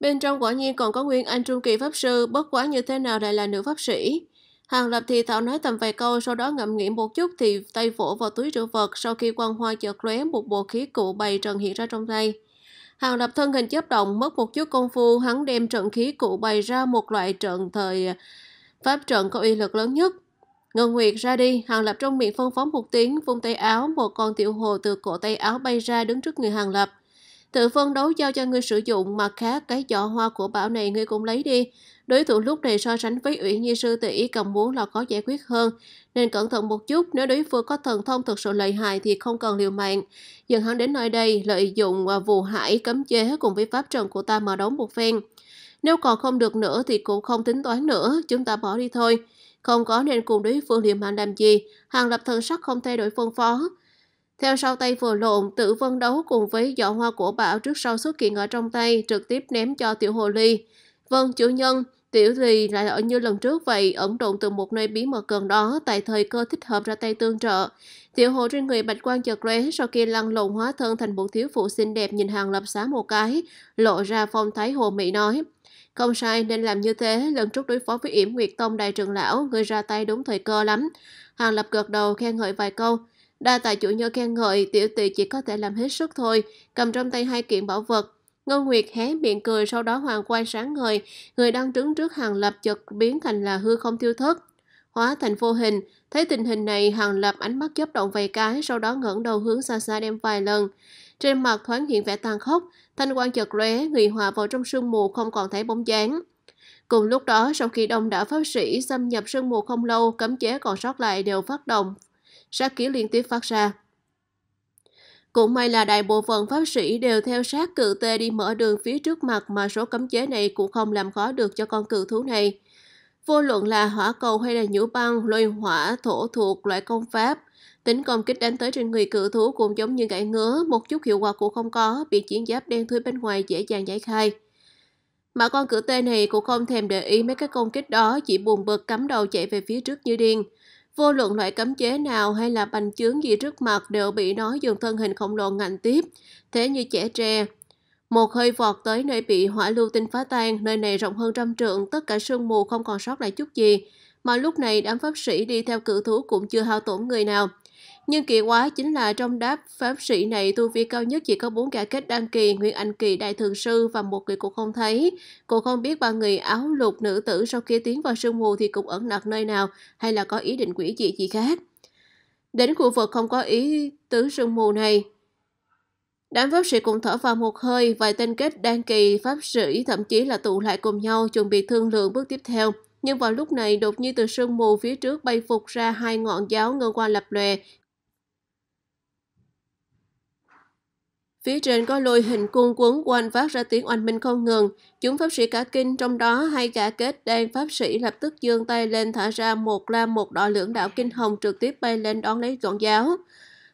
Bên trong quả nhiên còn có nguyên anh Trung Kỳ Pháp Sư, bất quá như thế nào lại là nữ Pháp Sĩ. Hàng Lập thì thảo nói tầm vài câu, sau đó ngậm nghĩ một chút thì tay vỗ vào túi trữ vật sau khi quang hoa chợt lóe một bộ khí cụ bày trần hiện ra trong tay. Hàng Lập thân hình chấp động, mất một chút công phu, hắn đem trận khí cụ bày ra một loại trận thời pháp trận có uy lực lớn nhất. Ngân Nguyệt ra đi, Hàng Lập trong miệng phân phóng một tiếng, vung tay áo, một con tiểu hồ từ cổ tay áo bay ra đứng trước người Hàng Lập. Tự phân đấu giao cho người sử dụng, mặt khác cái giỏ hoa của bảo này người cũng lấy đi. Đối thủ lúc này so sánh với Uyển Nhi sư tỷ cầm muốn là có giải quyết hơn, nên cẩn thận một chút, nếu đối phương có thần thông thực sự lợi hại thì không cần liều mạng. Dừng hắn đến nơi đây, lợi dụng à, vụ hải cấm chế cùng với pháp trận của ta mà đóng một phen. Nếu còn không được nữa thì cũng không tính toán nữa, chúng ta bỏ đi thôi. Không có nên cùng đối phương liều mạng làm gì, Hàng Lập thần sắc không thay đổi phân phó, theo sau tay vừa lộn, tự vân đấu cùng với giỏ hoa của bảo trước sau xuất hiện ở trong tay, trực tiếp ném cho tiểu hồ ly. Vâng, chủ nhân, tiểu lì lại ở như lần trước vậy, ẩn trộn từ một nơi bí mật gần đó, tại thời cơ thích hợp ra tay tương trợ. Tiểu hồ trên người bạch quan chợt lóe, sau khi lăn lộn hóa thân thành một thiếu phụ xinh đẹp nhìn hàng lập xá một cái, lộ ra phong thái hồ mỹ nói. Không sai nên làm như thế, lần trước đối phó với yểm Nguyệt Tông đại trưởng lão, người ra tay đúng thời cơ lắm. Hàng lập gật đầu khen ngợi vài câu, Đa tài chủ nho khen ngợi, tiểu tỳ chỉ có thể làm hết sức thôi, cầm trong tay hai kiện bảo vật. ngô Nguyệt hé miệng cười sau đó hoàng quay sáng ngời, người đang đứng trước hàng lập chợt biến thành là hư không tiêu thất. Hóa thành vô hình, thấy tình hình này hàng lập ánh mắt chớp động vài cái sau đó ngẩng đầu hướng xa xa đem vài lần. Trên mặt thoáng hiện vẻ tàn khốc, thanh quan chợt lóe, người hòa vào trong sương mù không còn thấy bóng dáng. Cùng lúc đó, sau khi đông đảo pháp sĩ xâm nhập sương mù không lâu, cấm chế còn sót lại đều phát động, sát khí liên tiếp phát ra. Cũng may là đại bộ phận pháp sĩ đều theo sát cự tê đi mở đường phía trước mặt mà số cấm chế này cũng không làm khó được cho con cự thú này. Vô luận là hỏa cầu hay là nhũ băng, lôi hỏa, thổ thuộc loại công pháp, tính công kích đánh tới trên người cự thú cũng giống như gãy ngứa, một chút hiệu quả cũng không có, bị chiến giáp đen thui bên ngoài dễ dàng giải khai. Mà con cự tê này cũng không thèm để ý mấy cái công kích đó, chỉ buồn bực cắm đầu chạy về phía trước như điên. Vô luận loại cấm chế nào hay là bành chướng gì trước mặt đều bị nó dùng thân hình khổng lồ ngạnh tiếp, thế như trẻ tre. Một hơi vọt tới nơi bị hỏa lưu tinh phá tan, nơi này rộng hơn trăm trượng, tất cả sương mù không còn sót lại chút gì. Mà lúc này đám pháp sĩ đi theo cự thú cũng chưa hao tổn người nào. Nhưng kỳ quá chính là trong đáp pháp sĩ này tu vi cao nhất chỉ có bốn cả kết đăng kỳ, Nguyễn Anh Kỳ đại thường sư và một người cô không thấy. Cô không biết ba người áo lục nữ tử sau khi tiến vào sương mù thì cũng ẩn nặc nơi nào hay là có ý định quỷ dị gì khác. Đến khu vực không có ý tứ sương mù này, Đám pháp sĩ cũng thở vào một hơi, vài tên kết đăng kỳ pháp sĩ thậm chí là tụ lại cùng nhau chuẩn bị thương lượng bước tiếp theo. Nhưng vào lúc này, đột nhiên từ sương mù phía trước bay phục ra hai ngọn giáo ngân qua lập lòe, Phía trên có lôi hình cuồng cuốn quanh phát ra tiếng oanh minh không ngừng. Chúng pháp sĩ cả kinh, trong đó hai gã kết đan pháp sĩ lập tức dương tay lên thả ra một lam một đỏ lưỡng đạo kinh hồng trực tiếp bay lên đón lấy gọn giáo.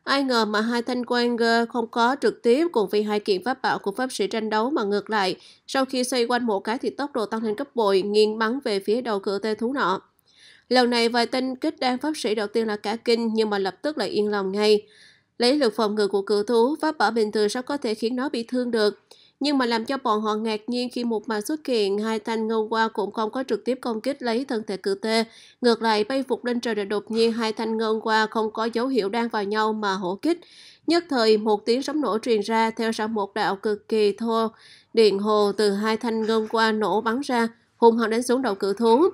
Ai ngờ mà hai thanh quan gơ không có trực tiếp cùng vì hai kiện pháp bảo của pháp sĩ tranh đấu mà ngược lại. Sau khi xoay quanh một cái thì tốc độ tăng lên cấp bội, nghiêng bắn về phía đầu cửa tê thú nọ. Lần này vài tên kết đang pháp sĩ đầu tiên là cả kinh nhưng mà lập tức lại yên lòng ngay. Lấy lực phòng ngự của cự thú, pháp bảo bình thường rất có thể khiến nó bị thương được. Nhưng mà làm cho bọn họ ngạc nhiên khi một màn xuất hiện, hai thanh ngâu qua cũng không có trực tiếp công kích lấy thân thể cự tê. Ngược lại, bay vụt lên trời rồi đột nhiên hai thanh ngân qua không có dấu hiệu đang vào nhau mà hổ kích. Nhất thời, một tiếng sấm nổ truyền ra theo sau một đạo cực kỳ thô. Điện hồ từ hai thanh ngân qua nổ bắn ra, hùng hăng đánh xuống đầu cự thú.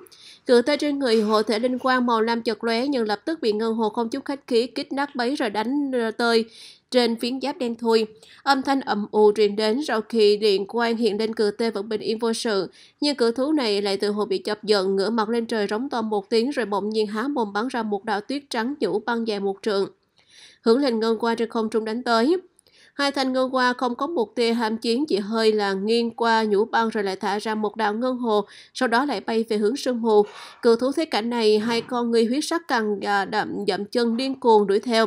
Cường tới trên người hộ thể linh quang màu lam chật lóe nhưng lập tức bị ngân hồ không chút khách khí kích nát bấy rồi đánh tơi trên phiến giáp đen thui. Âm thanh ầm ù truyền đến sau khi điện quang hiện lên cử tê vẫn bình yên vô sự. Nhưng cử thú này lại từ hồ bị chọc giận, ngửa mặt lên trời rống to một tiếng rồi bỗng nhiên há mồm bắn ra một đạo tuyết trắng nhũ băng dài một trượng. Hướng lên ngân qua trên không trung đánh tới. Hai thanh ngân hoa không có mục tiêu hàm chiến chỉ hơi là nghiêng qua nhũ băng rồi lại thả ra một đạo ngân hồ, sau đó lại bay về hướng sương mù. cự thú thế cảnh này, hai con người huyết sắc càng đậm dậm chân điên cuồng đuổi theo.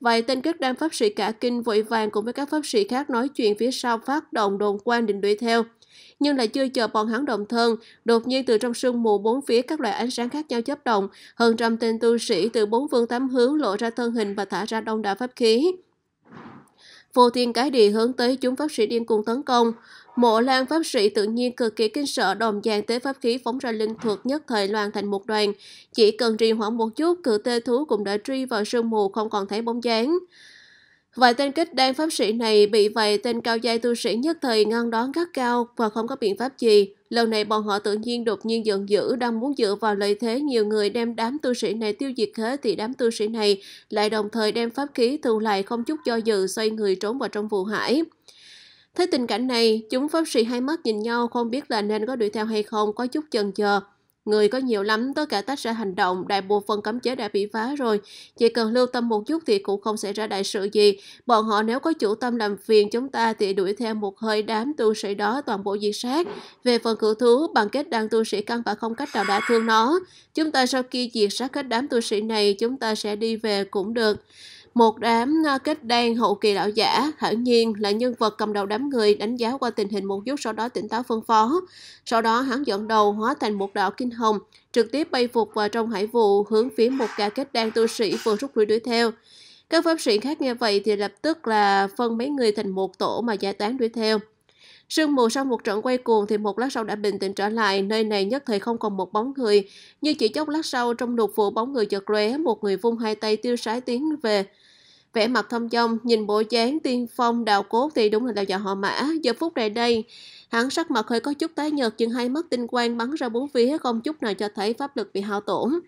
vậy tên các đam pháp sĩ cả kinh vội vàng cùng với các pháp sĩ khác nói chuyện phía sau phát động đồn quan định đuổi theo nhưng lại chưa chờ bọn hắn động thân, đột nhiên từ trong sương mù bốn phía các loại ánh sáng khác nhau chớp động, hơn trăm tên tu sĩ từ bốn phương tám hướng lộ ra thân hình và thả ra đông đảo pháp khí. Vô thiên cái địa hướng tới chúng pháp sĩ điên cuồng tấn công. Mộ lan pháp sĩ tự nhiên cực kỳ kinh sợ đồng dạng tế pháp khí phóng ra linh thuật nhất thời loạn thành một đoàn. Chỉ cần trì hoãn một chút, cự tê thú cũng đã truy vào sương mù không còn thấy bóng dáng. Vài tên kích đan pháp sĩ này bị vài tên cao giai tu sĩ nhất thời ngăn đón gắt cao và không có biện pháp gì. Lần này bọn họ tự nhiên đột nhiên giận dữ đang muốn dựa vào lợi thế nhiều người đem đám tu sĩ này tiêu diệt hết thì đám tu sĩ này lại đồng thời đem pháp khí thu lại không chút do dự xoay người trốn vào trong vụ hải. Thấy tình cảnh này, chúng pháp sĩ hai mắt nhìn nhau không biết là nên có đuổi theo hay không có chút chần chờ. Người có nhiều lắm, tất cả tách ra hành động, đại bộ phần cấm chế đã bị phá rồi. Chỉ cần lưu tâm một chút thì cũng không xảy ra đại sự gì. Bọn họ nếu có chủ tâm làm phiền chúng ta thì đuổi theo một hơi đám tu sĩ đó toàn bộ diệt sát. Về phần cửu thú, bằng kết đang tu sĩ căn và không cách nào đã thương nó. Chúng ta sau khi diệt sát hết đám tu sĩ này, chúng ta sẽ đi về cũng được. Một đám ờ, kết đen hậu kỳ đạo giả, hẳn nhiên là nhân vật cầm đầu đám người đánh giá qua tình hình một chút sau đó tỉnh táo phân phó. Sau đó hắn dẫn đầu hóa thành một đạo kinh hồng, trực tiếp bay phục vào trong hải vụ hướng phía một ca kết đen tu sĩ vừa rút lui đuổi theo. Các pháp sĩ khác nghe vậy thì lập tức là phân mấy người thành một tổ mà giải tán đuổi theo. Sương mù sau một trận quay cuồng thì một lát sau đã bình tĩnh trở lại, nơi này nhất thời không còn một bóng người. Nhưng chỉ chốc lát sau trong đột vụ bóng người chợt lóe, một người vung hai tay tiêu sái tiến về vẻ mặt thông dong nhìn bộ dáng tiên phong đào cốt thì đúng là đào già họ mã giờ phút này đây hắn sắc mặt hơi có chút tái nhợt nhưng hai mắt tinh quang bắn ra bốn phía không chút nào cho thấy pháp lực bị hao tổn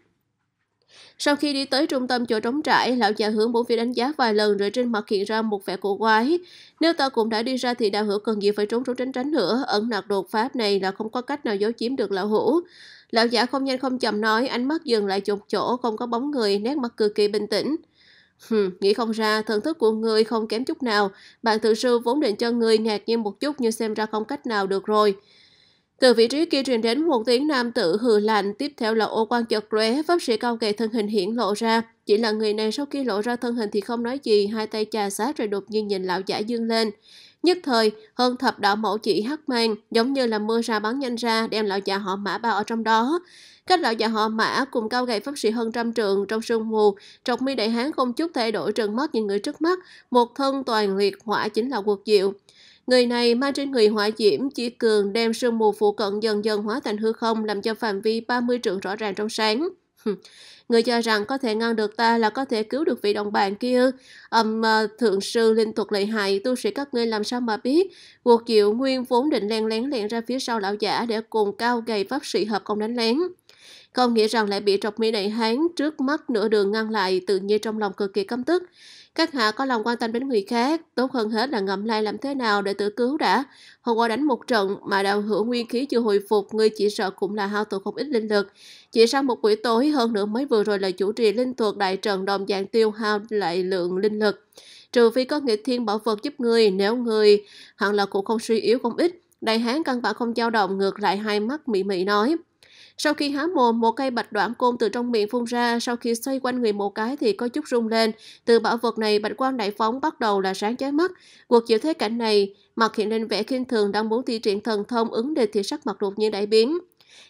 sau khi đi tới trung tâm chỗ trống trải, lão già hướng bốn phía đánh giá vài lần rồi trên mặt hiện ra một vẻ cổ quái. Nếu ta cũng đã đi ra thì đào hữu cần gì phải trốn trốn tránh tránh nữa, ẩn nặc đột pháp này là không có cách nào giấu chiếm được lão hữu. Lão giả không nhanh không chậm nói, ánh mắt dừng lại chột chỗ, không có bóng người, nét mặt cực kỳ bình tĩnh. Hừm, nghĩ không ra, thần thức của ngươi không kém chút nào. Bạn tự sư vốn định cho ngươi ngạc nhiên một chút nhưng xem ra không cách nào được rồi. Từ vị trí kia truyền đến một tiếng nam tử hừ lạnh, tiếp theo là ô quan chợt lóe, pháp sĩ cao gầy thân hình hiển lộ ra. Chỉ là người này sau khi lộ ra thân hình thì không nói gì, hai tay chà sát rồi đột nhiên nhìn lão giả dương lên. Nhất thời, hơn thập đạo mẫu chỉ hắc mang, giống như là mưa ra bắn nhanh ra, đem lão già họ mã bao ở trong đó. Cách lão già họ mã cùng cao gầy pháp sĩ hơn trăm trường trong sương mù, trọc mi đại hán không chút thay đổi trừng mắt nhìn người trước mắt, một thân toàn liệt hỏa chính là cuộc diệu. Người này mang trên người hỏa diễm chỉ cường đem sương mù phụ cận dần dần hóa thành hư không làm cho phạm vi 30 trượng rõ ràng trong sáng. Người cho rằng có thể ngăn được ta là có thể cứu được vị đồng bạn kia. Âm um, uh, thượng sư linh thuật lợi hại, tu sĩ các ngươi làm sao mà biết. Cuộc diệu nguyên vốn định len lén lén ra phía sau lão giả để cùng cao gầy pháp sĩ hợp công đánh lén. Không nghĩ rằng lại bị trọc mỹ đại hán trước mắt nửa đường ngăn lại tự nhiên trong lòng cực kỳ căm tức. Các hạ có lòng quan tâm đến người khác, tốt hơn hết là ngậm lai làm thế nào để tự cứu đã. Hôm qua đánh một trận mà đào hữu nguyên khí chưa hồi phục, người chỉ sợ cũng là hao tổn không ít linh lực. Chỉ sau một buổi tối hơn nữa mới vừa rồi là chủ trì linh thuật đại trận đồng dạng tiêu hao lại lượng linh lực. Trừ phi có nghịch thiên bảo vật giúp người, nếu người hẳn là cũng không suy yếu không ít. Đại hán căn bản không dao động ngược lại hai mắt mị mị nói. Sau khi há mồm, một cây bạch đoạn côn từ trong miệng phun ra, sau khi xoay quanh người một cái thì có chút rung lên. Từ bảo vật này, bạch quan đại phóng bắt đầu là sáng chói mắt. Cuộc chịu thế cảnh này, mặt hiện lên vẻ khiên thường đang muốn thi triển thần thông ứng địch thì sắc mặt đột nhiên đại biến.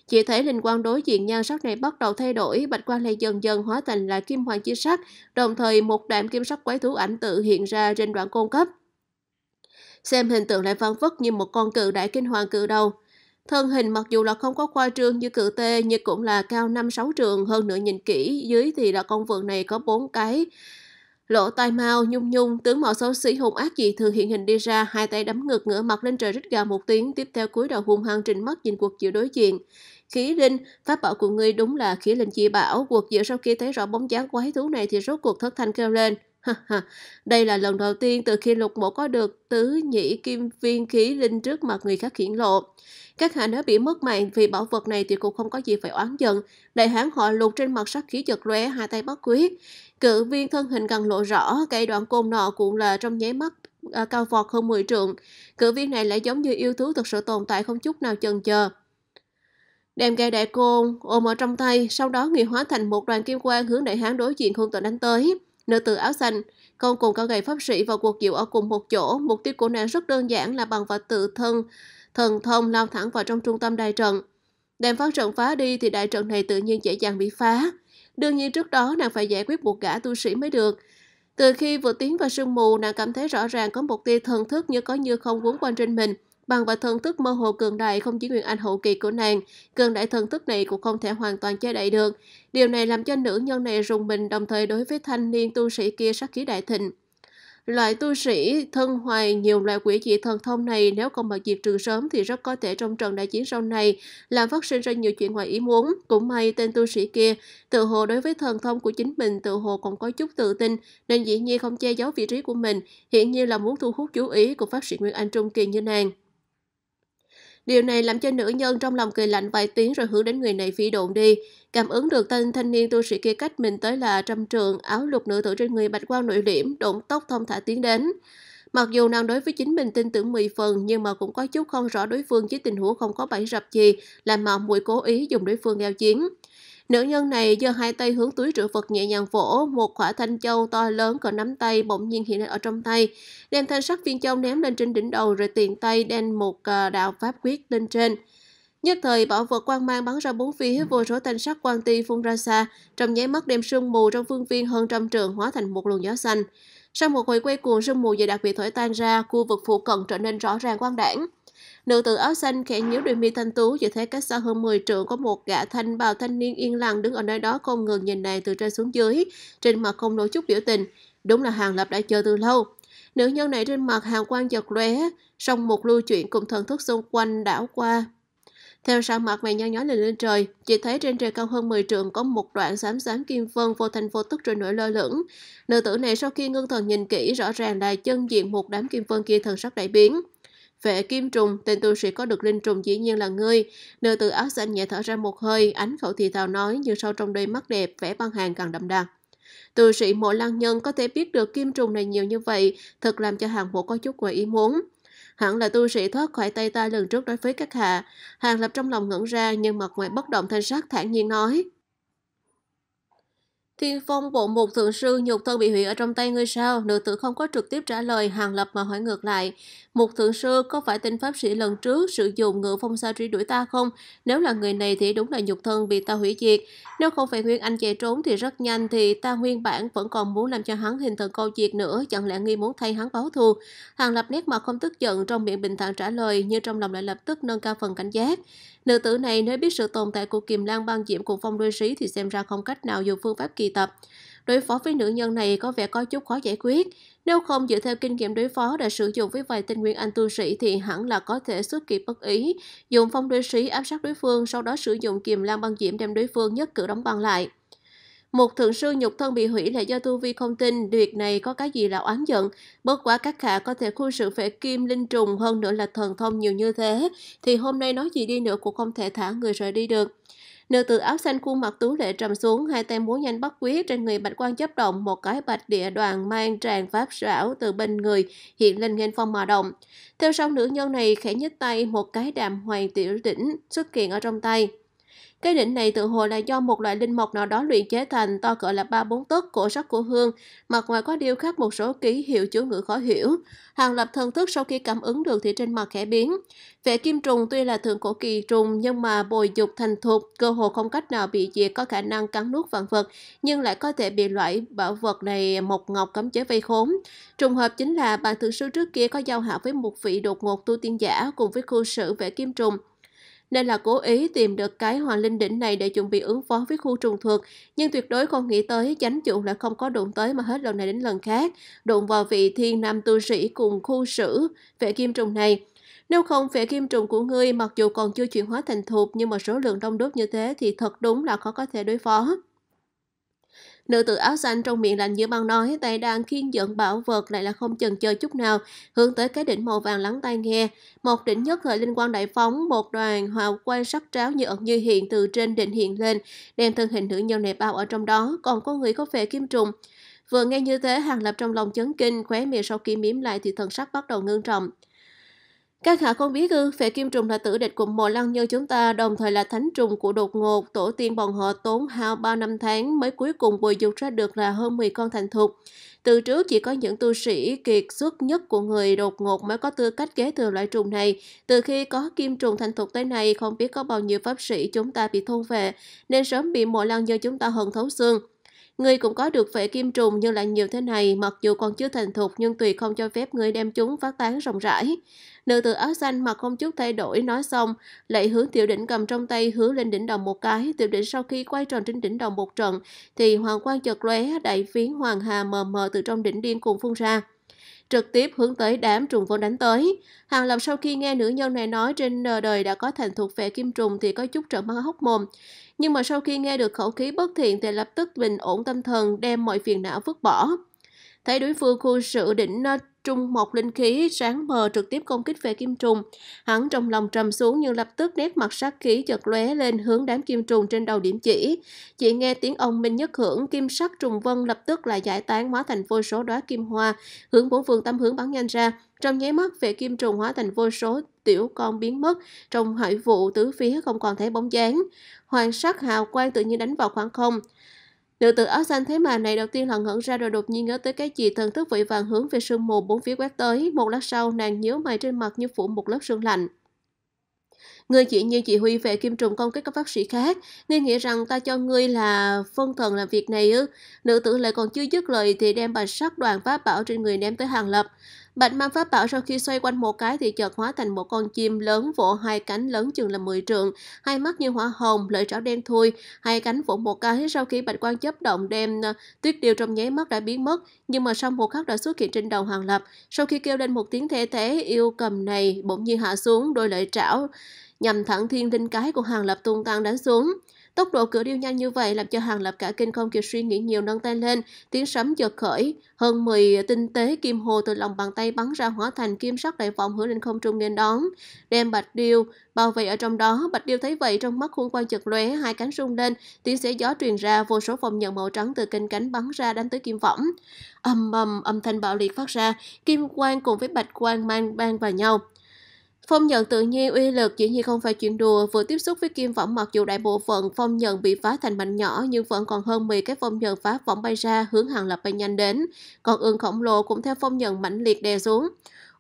Chỉ thấy linh quan đối diện nhan sắc này bắt đầu thay đổi, bạch quan lại dần dần hóa thành là kim hoàng chi sắc, đồng thời một đạm kim sắc quái thú ảnh tự hiện ra trên đoạn côn cấp. Xem hình tượng lại phân vất như một con cự đại kinh hoàng cự đầu. Thân hình mặc dù là không có khoa trương như cự tê nhưng cũng là cao 5-6 trường, hơn nữa nhìn kỹ, dưới thì là con vượn này có bốn cái. Lỗ tai mau, nhung nhung, tướng mạo xấu xí hung ác dị thường hiện hình đi ra, hai tay đấm ngực ngửa mặt lên trời rít gào một tiếng, tiếp theo cúi đầu hung hăng trình mắt nhìn cuộc chịu đối diện. Khí linh, pháp bảo của ngươi đúng là khí linh chi bảo, cuộc giữa sau khi thấy rõ bóng dáng quái thú này thì rốt cuộc thất thanh kêu lên. Đây là lần đầu tiên từ khi lục mộ có được tứ nhĩ kim viên khí linh trước mặt người khác hiển lộ. Các hạ nếu bị mất mạng vì bảo vật này thì cũng không có gì phải oán giận. Đại hán họ lục trên mặt sắc khí giật lóe hai tay bất quyết. Cự viên thân hình gần lộ rõ, cây đoạn côn nọ cũng là trong nháy mắt à, cao vọt hơn 10 trượng. Cự viên này lại giống như yêu thú thực sự tồn tại không chút nào chần chờ. Đem cây đại côn ôm ở trong tay, sau đó người hóa thành một đoàn kim quang hướng đại hán đối diện không tịnh đánh tới. Nữ tử áo xanh, con cùng cao gầy pháp sĩ và cuộc diệu ở cùng một chỗ, mục tiêu của nàng rất đơn giản là bằng vào tự thân thần thông lao thẳng vào trong trung tâm đại trận. Đem phát trận phá đi thì đại trận này tự nhiên dễ dàng bị phá. Đương nhiên trước đó nàng phải giải quyết một gã tu sĩ mới được. Từ khi vừa tiến vào sương mù, nàng cảm thấy rõ ràng có một tia thần thức như có như không quấn quanh trên mình. Bằng và thần thức mơ hồ cường đại không chỉ nguyên anh hậu kỳ của nàng, cường đại thần thức này cũng không thể hoàn toàn che đậy được. Điều này làm cho nữ nhân này rùng mình đồng thời đối với thanh niên tu sĩ kia sát khí đại thịnh. Loại tu sĩ thân hoài nhiều loại quỷ dị thần thông này nếu không được diệt trừ sớm thì rất có thể trong trận đại chiến sau này làm phát sinh ra nhiều chuyện ngoài ý muốn. Cũng may tên tu sĩ kia tự hồ đối với thần thông của chính mình tự hồ còn có chút tự tin nên dĩ nhiên không che giấu vị trí của mình, hiện nhiên là muốn thu hút chú ý của pháp sĩ Nguyễn Anh Trung Kỳ như nàng. Điều này làm cho nữ nhân trong lòng cười lạnh vài tiếng rồi hướng đến người này phi độn đi. Cảm ứng được tên thanh niên tu sĩ kia cách mình tới là trăm trường, áo lục nữ tử trên người bạch quan nội liễm, độn tóc thông thả tiến đến. Mặc dù nàng đối với chính mình tin tưởng 10 phần nhưng mà cũng có chút không rõ đối phương chứ tình huống không có bẫy rập gì, làm mà muội cố ý dùng đối phương giao chiến. Nữ nhân này giơ hai tay hướng túi trữ vật nhẹ nhàng vỗ, một quả thanh châu to lớn cỡ nắm tay bỗng nhiên hiện lên ở trong tay. Đem thanh sắc viên châu ném lên trên đỉnh đầu rồi tiện tay đem một à, đạo pháp quyết lên trên. Nhất thời bảo vật quang mang bắn ra bốn phía, vô số thanh sắc quang ti phun ra xa, trong nháy mắt đem sương mù trong phương viên hơn trăm trường hóa thành một luồng gió xanh. Sau một hồi quay cuồng sương mù dày đặc bị thổi tan ra, khu vực phụ cận trở nên rõ ràng quang đảng. Nữ tử áo xanh khẽ nhíu đôi mi thanh tú, dự thế cách xa hơn 10 trượng có một gã thanh bào thanh niên yên lặng đứng ở nơi đó không ngừng nhìn nàng từ trên xuống dưới, trên mặt không nổi chút biểu tình. Đúng là Hàng Lập đã chờ từ lâu. Nữ nhân này trên mặt hàng quang giật lóe, song một lưu chuyện cùng thần thức xung quanh đảo qua. Theo sau mặt mày nho nhó lên lên trời, chỉ thấy trên trời cao hơn 10 trượng có một đoạn xám xám kim vân vô thành vô tức rồi nổi lơ lửng. Nữ tử này sau khi ngưng thần nhìn kỹ rõ ràng là chân diện một đám kim vân kia thần sắc đại biến. Vệ kim trùng, tên tu sĩ có được linh trùng dĩ nhiên là ngươi. Nữ tử áo xanh nhẹ thở ra một hơi, ánh khẩu thì thào nói như sau trong đôi mắt đẹp, vẻ băng hàng càng đậm đặc. Tu sĩ mộ lang nhân có thể biết được kim trùng này nhiều như vậy, thật làm cho hàng mộ có chút ngoài ý muốn. Hẳn là tu sĩ thoát khỏi tay ta lần trước đối với các hạ. Hàng lập trong lòng ngẩn ra nhưng mặt ngoài bất động thanh sắc thản nhiên nói. Thiên Phong bộ một thượng sư nhục thân bị hủy ở trong tay ngươi sao? Nữ tử không có trực tiếp trả lời, hàng lập mà hỏi ngược lại. Một thượng sư có phải tên pháp sĩ lần trước sử dụng ngựa phong sao truy đuổi ta không? Nếu là người này thì đúng là nhục thân bị ta hủy diệt. Nếu không phải Nguyên Anh chạy trốn thì rất nhanh thì ta nguyên bản vẫn còn muốn làm cho hắn hình thần câu diệt nữa, chẳng lẽ nghi muốn thay hắn báo thù? Hàng lập nét mặt không tức giận trong miệng bình thản trả lời nhưng trong lòng lại lập tức nâng cao phần cảnh giác. Nữ tử này nếu biết sự tồn tại của Kiềm Lan băng diễm cùng phong đôi sĩ thì xem ra không cách nào dùng phương pháp kỳ tập. Đối phó với nữ nhân này có vẻ có chút khó giải quyết. Nếu không dựa theo kinh nghiệm đối phó đã sử dụng với vài tinh nguyên anh tu sĩ thì hẳn là có thể xuất kỳ bất ý, dùng phong đối sĩ áp sát đối phương, sau đó sử dụng kiềm lam băng diễm đem đối phương nhất cử đóng băng lại. Một thượng sư nhục thân bị hủy là do tu vi không tin, việc này có cái gì là oán giận. Bất quá các khả có thể khu sự phệ kim linh trùng hơn nữa là thần thông nhiều như thế, thì hôm nay nói gì đi nữa cũng không thể thả người rời đi được. Nữ tử áo xanh khuôn mặt tú lệ trầm xuống, hai tay muốn nhanh bắt quyết trên người bạch quan chấp động, một cái bạch địa đoàn mang tràn pháp rảo từ bên người hiện lên nghênh phong mà động. Theo sau nữ nhân này khẽ nhích tay, một cái đàm hoàng tiểu đỉnh xuất hiện ở trong tay. Cái đỉnh này tự hồ là do một loại linh mộc nào đó luyện chế thành to cỡ là ba bốn tấc cổ sắc của hương, mặt ngoài có điêu khắc một số ký hiệu chú ngữ khó hiểu. Hàng lập thân thức sau khi cảm ứng được thì trên mặt khẽ biến. Vẻ kim trùng tuy là thượng cổ kỳ trùng nhưng mà bồi dục thành thục, cơ hồ không cách nào bị diệt có khả năng cắn nuốt vạn vật, nhưng lại có thể bị loại bảo vật này một ngọc cấm chế vây khốn. Trùng hợp chính là bạn thượng sư trước kia có giao hảo với một vị đột ngột tu tiên giả cùng với khu sử vẻ kim trùng nên là cố ý tìm được cái hoàng linh đỉnh này để chuẩn bị ứng phó với khu trùng thuật, nhưng tuyệt đối không nghĩ tới chánh chủ lại không có đụng tới mà hết lần này đến lần khác, đụng vào vị thiên nam tu sĩ cùng khu sử vệ kim trùng này. Nếu không, vệ kim trùng của ngươi mặc dù còn chưa chuyển hóa thành thục nhưng mà số lượng đông đúc như thế thì thật đúng là khó có thể đối phó. Nữ tử áo xanh trong miệng lạnh như băng nói tay đang khiên dẫn bảo vật lại là không chần chờ chút nào, hướng tới cái đỉnh màu vàng lắng tai nghe. Một đỉnh nhất thời linh quan đại phóng, một đoàn hòa quay sắc tráo như ẩn như hiện từ trên đỉnh hiện lên, đem thân hình nữ nhân này bao ở trong đó, còn có người có vẻ kim trùng. Vừa nghe như thế, Hàng Lập trong lòng chấn kinh, khóe miệng sau khi miếm lại thì thần sắc bắt đầu ngưng trọng. Các hạ không biết ư, phệ kim trùng là tử địch của mộ lăng như chúng ta, đồng thời là thánh trùng của đột ngột. Tổ tiên bọn họ tốn hao bao năm tháng mới cuối cùng bồi dục ra được là hơn 10 con thành thục. Từ trước chỉ có những tu sĩ kiệt xuất nhất của người đột ngột mới có tư cách kế thừa loại trùng này. Từ khi có kim trùng thành thục tới nay, không biết có bao nhiêu pháp sĩ chúng ta bị thôn về, nên sớm bị mộ lăng như chúng ta hận thấu xương. Ngươi cũng có được vẻ kim trùng nhưng lại nhiều thế này, mặc dù còn chưa thành thục nhưng tùy không cho phép ngươi đem chúng phát tán rộng rãi. Nữ tử áo xanh mà không chút thay đổi nói xong, lại hướng tiểu đỉnh cầm trong tay hướng lên đỉnh đầu một cái. Tiểu đỉnh sau khi quay tròn trên đỉnh đầu một trận, thì hoàng quang chợt lóe đại phiến hoàng hà mờ mờ từ trong đỉnh điên cùng phun ra trực tiếp hướng tới đám trùng vốn đánh tới. Hàng Lập sau khi nghe nữ nhân này nói trên đời đã có thành thuộc về kim trùng thì có chút trợn mắt hốc mồm. Nhưng mà sau khi nghe được khẩu khí bất thiện thì lập tức bình ổn tâm thần đem mọi phiền não vứt bỏ. Thấy đối phương khu sự đỉnh trung một linh khí sáng mờ trực tiếp công kích về kim trùng. Hắn trong lòng trầm xuống nhưng lập tức nét mặt sát khí chợt lóe lên hướng đám kim trùng trên đầu điểm chỉ. Chỉ nghe tiếng ông minh nhất hưởng, kim sắc trùng vân lập tức là giải tán hóa thành vô số đóa kim hoa, hướng bốn phương tâm hướng bắn nhanh ra. Trong nháy mắt, về kim trùng hóa thành vô số tiểu con biến mất, trong hải vụ tứ phía không còn thấy bóng dáng. Hoàng sắc hào quang tự nhiên đánh vào khoảng không. Nữ tử áo xanh thế mà này đầu tiên là ngẩn ra rồi đột nhiên nhớ tới cái gì thần thức vội vàng hướng về sương mù bốn phía quét tới. Một lát sau, nàng nhớ mày trên mặt như phủ một lớp sương lạnh. Ngươi chỉ như chị Huy về kim trùng công kích các bác sĩ khác, ngươi nghĩ rằng ta cho ngươi là phân thần làm việc này ư? Nữ tử lại còn chưa dứt lời thì đem bạch sắc đoàn pháp bảo trên người ném tới hàng lập. Bạch mang pháp bảo sau khi xoay quanh một cái thì chợt hóa thành một con chim lớn vỗ hai cánh lớn chừng là 10 trượng, hai mắt như hỏa hồng, lưỡi trảo đen thui, hai cánh vỗ một cái sau khi bạch quang chớp động đem ờ, tuyết điều trong nháy mắt đã biến mất, nhưng mà sau một khắc đã xuất hiện trên đầu Hoàng Lập. Sau khi kêu lên một tiếng thể thế, yêu cầm này bỗng nhiên hạ xuống đôi lợi trảo nhằm thẳng thiên linh cái của hoàng Lập tung tăng đánh xuống. Tốc độ cửa điêu nhanh như vậy làm cho Hàng Lập cả kinh không kịp suy nghĩ nhiều nâng tay lên, tiếng sấm giật khởi. Hơn 10 tinh tế kim hồ từ lòng bàn tay bắn ra hóa thành kim sắc đại vọng hứa lên không trung nghênh đón. Đem bạch điêu, bao vây ở trong đó, bạch điêu thấy vậy trong mắt khuôn quan chật lóe hai cánh rung lên, tiếng xé gió truyền ra, vô số vòng nhận màu trắng từ kinh cánh bắn ra đánh tới kim võng. Âm ầm âm thanh bạo liệt phát ra, kim quang cùng với bạch quang mang bang vào nhau. Phong nhận tự nhiên uy lực chỉ như không phải chuyện đùa, vừa tiếp xúc với kim võng mặc dù đại bộ phận phong nhận bị phá thành mảnh nhỏ nhưng vẫn còn hơn 10 cái phong nhận phá võng bay ra hướng hàng lập bay nhanh đến, còn ương khổng lồ cũng theo phong nhận mãnh liệt đè xuống.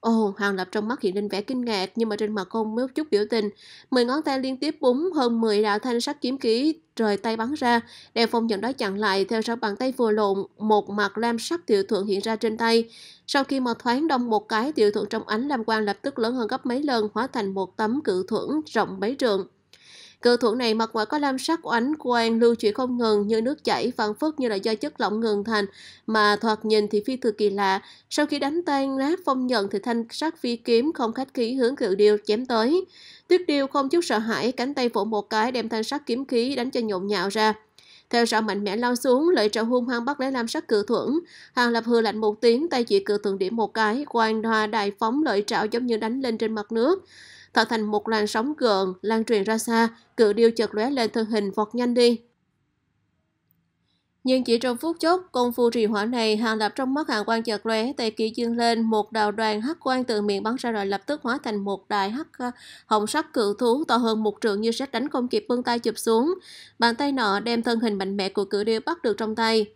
Ồ, Hoàng Lập trong mắt hiện lên vẻ kinh ngạc nhưng mà trên mặt không mếu chút biểu tình. Mười ngón tay liên tiếp búng hơn 10 đạo thanh sắc kiếm khí rời tay bắn ra, đè phong dẫn đó chặn lại theo sau bàn tay vừa lộn, một mặt lam sắc tiểu thượng hiện ra trên tay. Sau khi mà thoáng đông một cái, tiểu thượng trong ánh lam quang lập tức lớn hơn gấp mấy lần hóa thành một tấm cự thuẫn rộng mấy trường. Cầu thủ này mặt ngoài có lam sắc oánh quang lưu chuyển không ngừng như nước chảy phản phất như là do chất lỏng ngừng thành mà thoạt nhìn thì phi thường kỳ lạ. Sau khi đánh tan nát phong nhận thì thanh sắc phi kiếm không khách khí hướng cựu điêu chém tới. Tuyết điêu không chút sợ hãi cánh tay vỗ một cái đem thanh sắc kiếm khí đánh cho nhộn nhạo ra theo sau mạnh mẽ lao xuống lợi trợ hung hăng bắt lấy lam sắc cự thuẫn hàng lập hư lạnh một tiếng tay chỉ cự thuận điểm một cái quang hoa đại phóng lợi trạo giống như đánh lên trên mặt nước tạo thành một làn sóng gợn lan truyền ra xa, cự điêu chợt lóe lên thân hình vọt nhanh đi. Nhưng chỉ trong phút chốc, công phu trì hỏa này, hàng lập trong mắt hàng quan chợt lóe, tay kỹ dương lên, một đào đoàn hắc quan từ miệng bắn ra rồi lập tức hóa thành một đại hắc ờ, hồng sắc cự thú to hơn một trượng như sách đánh không kịp vươn tay chụp xuống. Bàn tay nọ đem thân hình mạnh mẽ của cự điêu bắt được trong tay.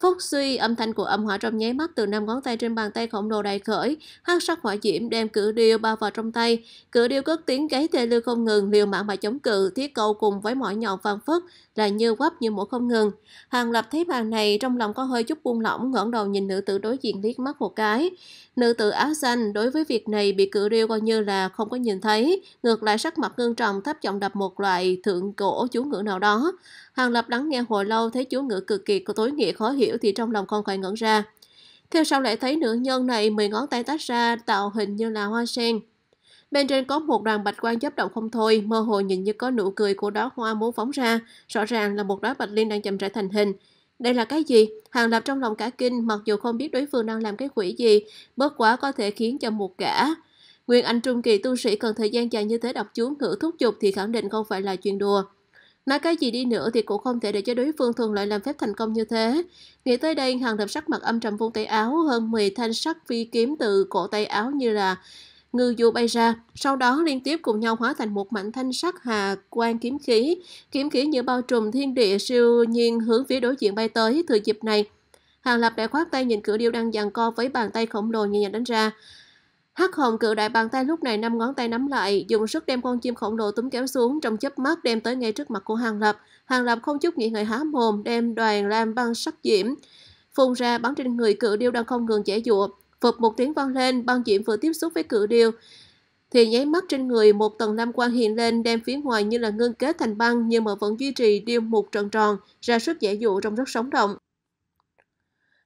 Phúc suy, âm thanh của âm hỏa trong nháy mắt từ năm ngón tay trên bàn tay khổng lồ đầy khởi, hắc sắc hỏa diễm đem cử điêu bao vào trong tay. Cử điêu cất tiếng gáy tê lương không ngừng, liều mạng mà chống cự, thiết cầu cùng với mỏi nhọn vàng phất là như quắp như mũi không ngừng. Hàng Lập thấy bàn này trong lòng có hơi chút buông lỏng, ngẩng đầu nhìn nữ tử đối diện liếc mắt một cái. Nữ tử áo xanh đối với việc này bị cự rêu coi như là không có nhìn thấy, ngược lại sắc mặt ngưng trọng thấp giọng đập một loại thượng cổ chú ngữ nào đó. Hàng Lập lắng nghe hồi lâu thấy chú ngữ cực kỳ của tối nghĩa khó hiểu thì trong lòng không khỏi ngẩn ra. Theo sau lại thấy nữ nhân này mười ngón tay tách ra tạo hình như là hoa sen. Bên trên có một đoàn bạch quan chấp động không thôi, mơ hồ nhìn như có nụ cười của đó hoa muốn phóng ra, rõ ràng là một đóa bạch liên đang chậm rãi thành hình. Đây là cái gì? Hàng lập trong lòng cả kinh, mặc dù không biết đối phương đang làm cái quỷ gì, bớt quá có thể khiến cho một gã Nguyên Anh Trung Kỳ tu sĩ cần thời gian dài như thế đọc chú ngữ thúc giục thì khẳng định không phải là chuyện đùa. Nói cái gì đi nữa thì cũng không thể để cho đối phương thuận lợi làm phép thành công như thế. Nghĩ tới đây, hàng lập sắc mặt âm trầm vung tay áo hơn 10 thanh sắc phi kiếm từ cổ tay áo như là ngư du bay ra, sau đó liên tiếp cùng nhau hóa thành một mảnh thanh sắc hà quan kiếm khí. Kiếm khí như bao trùm thiên địa siêu nhiên hướng phía đối diện bay tới từ dịp này. Hàng Lập đã khoát tay nhìn cửa điêu đang giằng co với bàn tay khổng lồ nhẹ nhàng đánh ra. Hắc hồng cự đại bàn tay lúc này năm ngón tay nắm lại, dùng sức đem con chim khổng lồ túm kéo xuống trong chớp mắt đem tới ngay trước mặt của Hàng Lập. Hàng Lập không chút nghĩ ngợi há mồm đem đoàn lam băng sắc diễm phun ra bắn trên người cự điêu đang không ngừng dễ dụa. Phụp một tiếng vang lên, băng diễm vừa tiếp xúc với cự điều. Thì nháy mắt trên người một tầng lam quang hiện lên đem phía ngoài như là ngưng kết thành băng nhưng mà vẫn duy trì điêu một tròn tròn, ra sức dễ dụ trong rất sống động.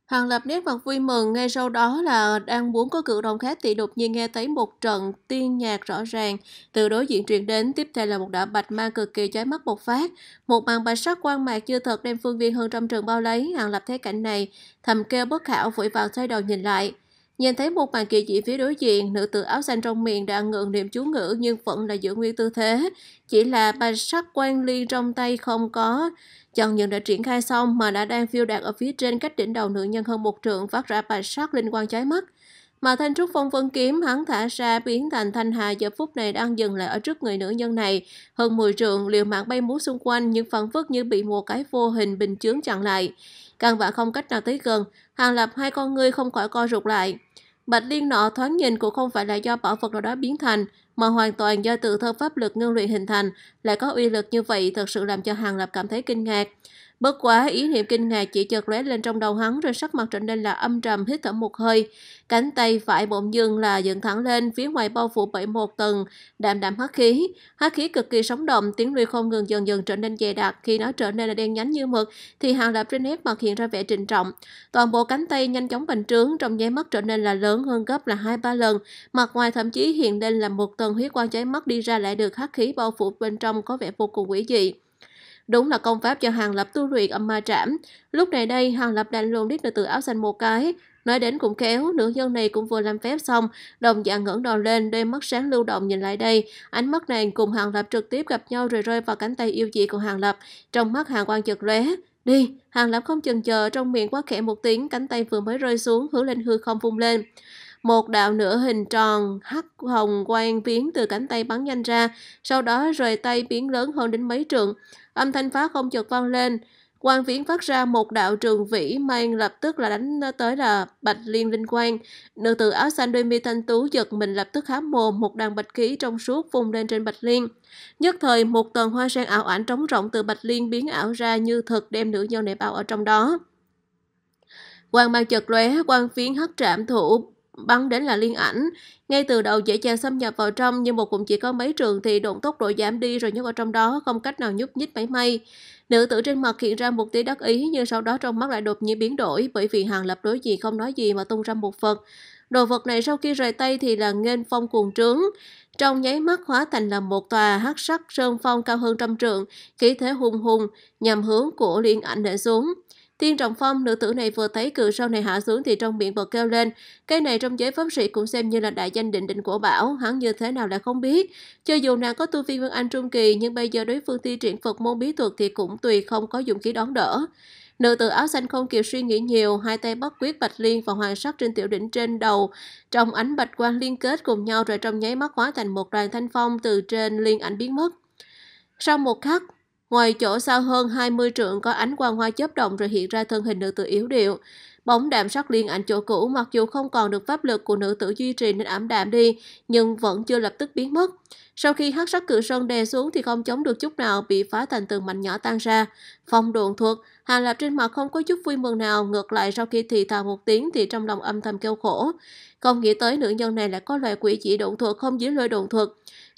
Hàng Lập nét mặt vui mừng, ngay sau đó là đang muốn có cự động khác thì đột nhiên nghe thấy một trận tiên nhạc rõ ràng. Từ đối diện truyền đến, tiếp theo là một đạo bạch mang cực kỳ chói mắt một phát. Một màn bạch sắc quang mạc chưa thật đem phương viên hơn trong trường bao lấy, Hàng Lập thấy cảnh này, thầm kêu bất khảo vội vào xoay đầu nhìn lại. Nhìn thấy một màn kỳ dị phía đối diện, nữ tử áo xanh trong miệng đã ngượng niệm chú ngữ nhưng vẫn là giữ nguyên tư thế. Chỉ là bàn sắc quan liên trong tay không có. Chẳng những đã triển khai xong mà đã đang phiêu đạt ở phía trên cách đỉnh đầu nữ nhân hơn một trượng phát ra bàn sắc linh quang trái mắt. Mà thanh trúc phong vân kiếm hắn thả ra biến thành thanh hà giờ phút này đang dừng lại ở trước người nữ nhân này. Hơn 10 trượng liều mạng bay múa xung quanh nhưng phản vất như bị một cái vô hình bình chướng chặn lại. Càng vả không cách nào tới gần, hàng lập hai con ngươi không khỏi co rụt lại. Bạch liên nọ thoáng nhìn cũng không phải là do bảo vật nào đó biến thành, mà hoàn toàn do tự thân pháp lực ngưng luyện hình thành, lại có uy lực như vậy thật sự làm cho Hàng Lập cảm thấy kinh ngạc. Bất quá ý niệm kinh ngạc chỉ chợt lóe lên trong đầu hắn rồi sắc mặt trở nên là âm trầm hít thở một hơi. Cánh tay phải bỗng dưng là dựng thẳng lên phía ngoài bao phủ bởi một tầng, đạm đạm hắc khí. Hắc khí cực kỳ sống động, tiếng lui không ngừng dần dần trở nên dày đặc. Khi nó trở nên là đen nhánh như mực thì hàng lập trên nét mặt hiện ra vẻ trịnh trọng. Toàn bộ cánh tay nhanh chóng bành trướng trong nháy mắt trở nên là lớn hơn gấp là hai ba lần. Mặt ngoài thậm chí hiện lên là một tầng huyết quang cháy mắt đi ra lại được hắc khí bao phủ bên trong có vẻ vô cùng quỷ dị. Đúng là công pháp cho Hàng Lập tu luyện âm ma trảm. Lúc này đây, Hàng Lập đành luôn đít nữ từ áo xanh một cái. Nói đến cũng khéo, nữ nhân này cũng vừa làm phép xong, đồng dạng ngẩng đầu lên, đôi mắt sáng lưu động nhìn lại đây. Ánh mắt nàng cùng Hàng Lập trực tiếp gặp nhau rồi rơi vào cánh tay yêu dị của Hàng Lập. Trong mắt Hàng quan chợt lóe, Đi, Hàng Lập không chần chờ, trong miệng quá khẽ một tiếng, cánh tay vừa mới rơi xuống, hướng lên hư không vung lên. Một đạo nửa hình tròn hắc hồng quang biến từ cánh tay bắn nhanh ra, sau đó rời tay biến lớn hơn đến mấy trượng. Âm thanh phá không chợt vang lên. Quang viễn phát ra một đạo trường vĩ mang lập tức là đánh tới là bạch liên linh quang. Nữ tử áo xanh đôi mi thanh tú giật mình lập tức há mồm một đàn bạch khí trong suốt vùng lên trên bạch liên. Nhất thời một tầng hoa sen ảo ảnh trống rộng từ bạch liên biến ảo ra như thật đem nữ nhân này bao ở trong đó. Quang mang chợt lóe, quang phiến hất trạm thủ bắn đến là liên ảnh. Ngay từ đầu dễ dàng xâm nhập vào trong nhưng một cũng chỉ có mấy trường thì độn tốc độ giảm đi rồi nhưng ở trong đó không cách nào nhúc nhích mấy mây Nữ tử trên mặt hiện ra một tia đắc ý nhưng sau đó trong mắt lại đột nhiên biến đổi bởi vì hàng lập đối gì không nói gì mà tung ra một vật. Đồ vật này sau khi rời tay thì là nghênh phong cuồng trướng. Trong nháy mắt hóa thành là một tòa hắc sắc sơn phong cao hơn trăm trượng, khí thế hùng hùng, nhằm hướng của liên ảnh để xuống. Tiên Trọng Phong, nữ tử này vừa thấy cự sau này hạ xuống thì trong miệng bật kêu lên. Cái này trong giới pháp sĩ cũng xem như là đại danh định định của bảo, hắn như thế nào lại không biết. Cho dù nàng có tu vi vương Anh Trung Kỳ nhưng bây giờ đối phương thi triển Phật môn bí thuật thì cũng tùy không có dụng khí đón đỡ. Nữ tử áo xanh không kịp suy nghĩ nhiều, hai tay bắt quyết bạch liên và hoàng sắc trên tiểu đỉnh trên đầu. Trong ánh bạch quang liên kết cùng nhau rồi trong nháy mắt hóa thành một đoàn thanh phong từ trên liên ảnh biến mất. Sau một khắc, Ngoài chỗ xa hơn 20 trượng có ánh quang hoa chớp động rồi hiện ra thân hình nữ tử yếu điệu. Bóng đạm sắc liên ảnh chỗ cũ mặc dù không còn được pháp lực của nữ tử duy trì nên ảm đạm đi, nhưng vẫn chưa lập tức biến mất. Sau khi hắc sắc cự sơn đè xuống thì không chống được chút nào bị phá thành từng mảnh nhỏ tan ra. Phong độn thuộc Hàn Lập trên mặt không có chút vui mừng nào, ngược lại sau khi thì thào một tiếng thì trong lòng âm thầm kêu khổ. Không nghĩ tới nữ nhân này lại có loại quỷ chỉ động thuật không dưới lôi động thuật.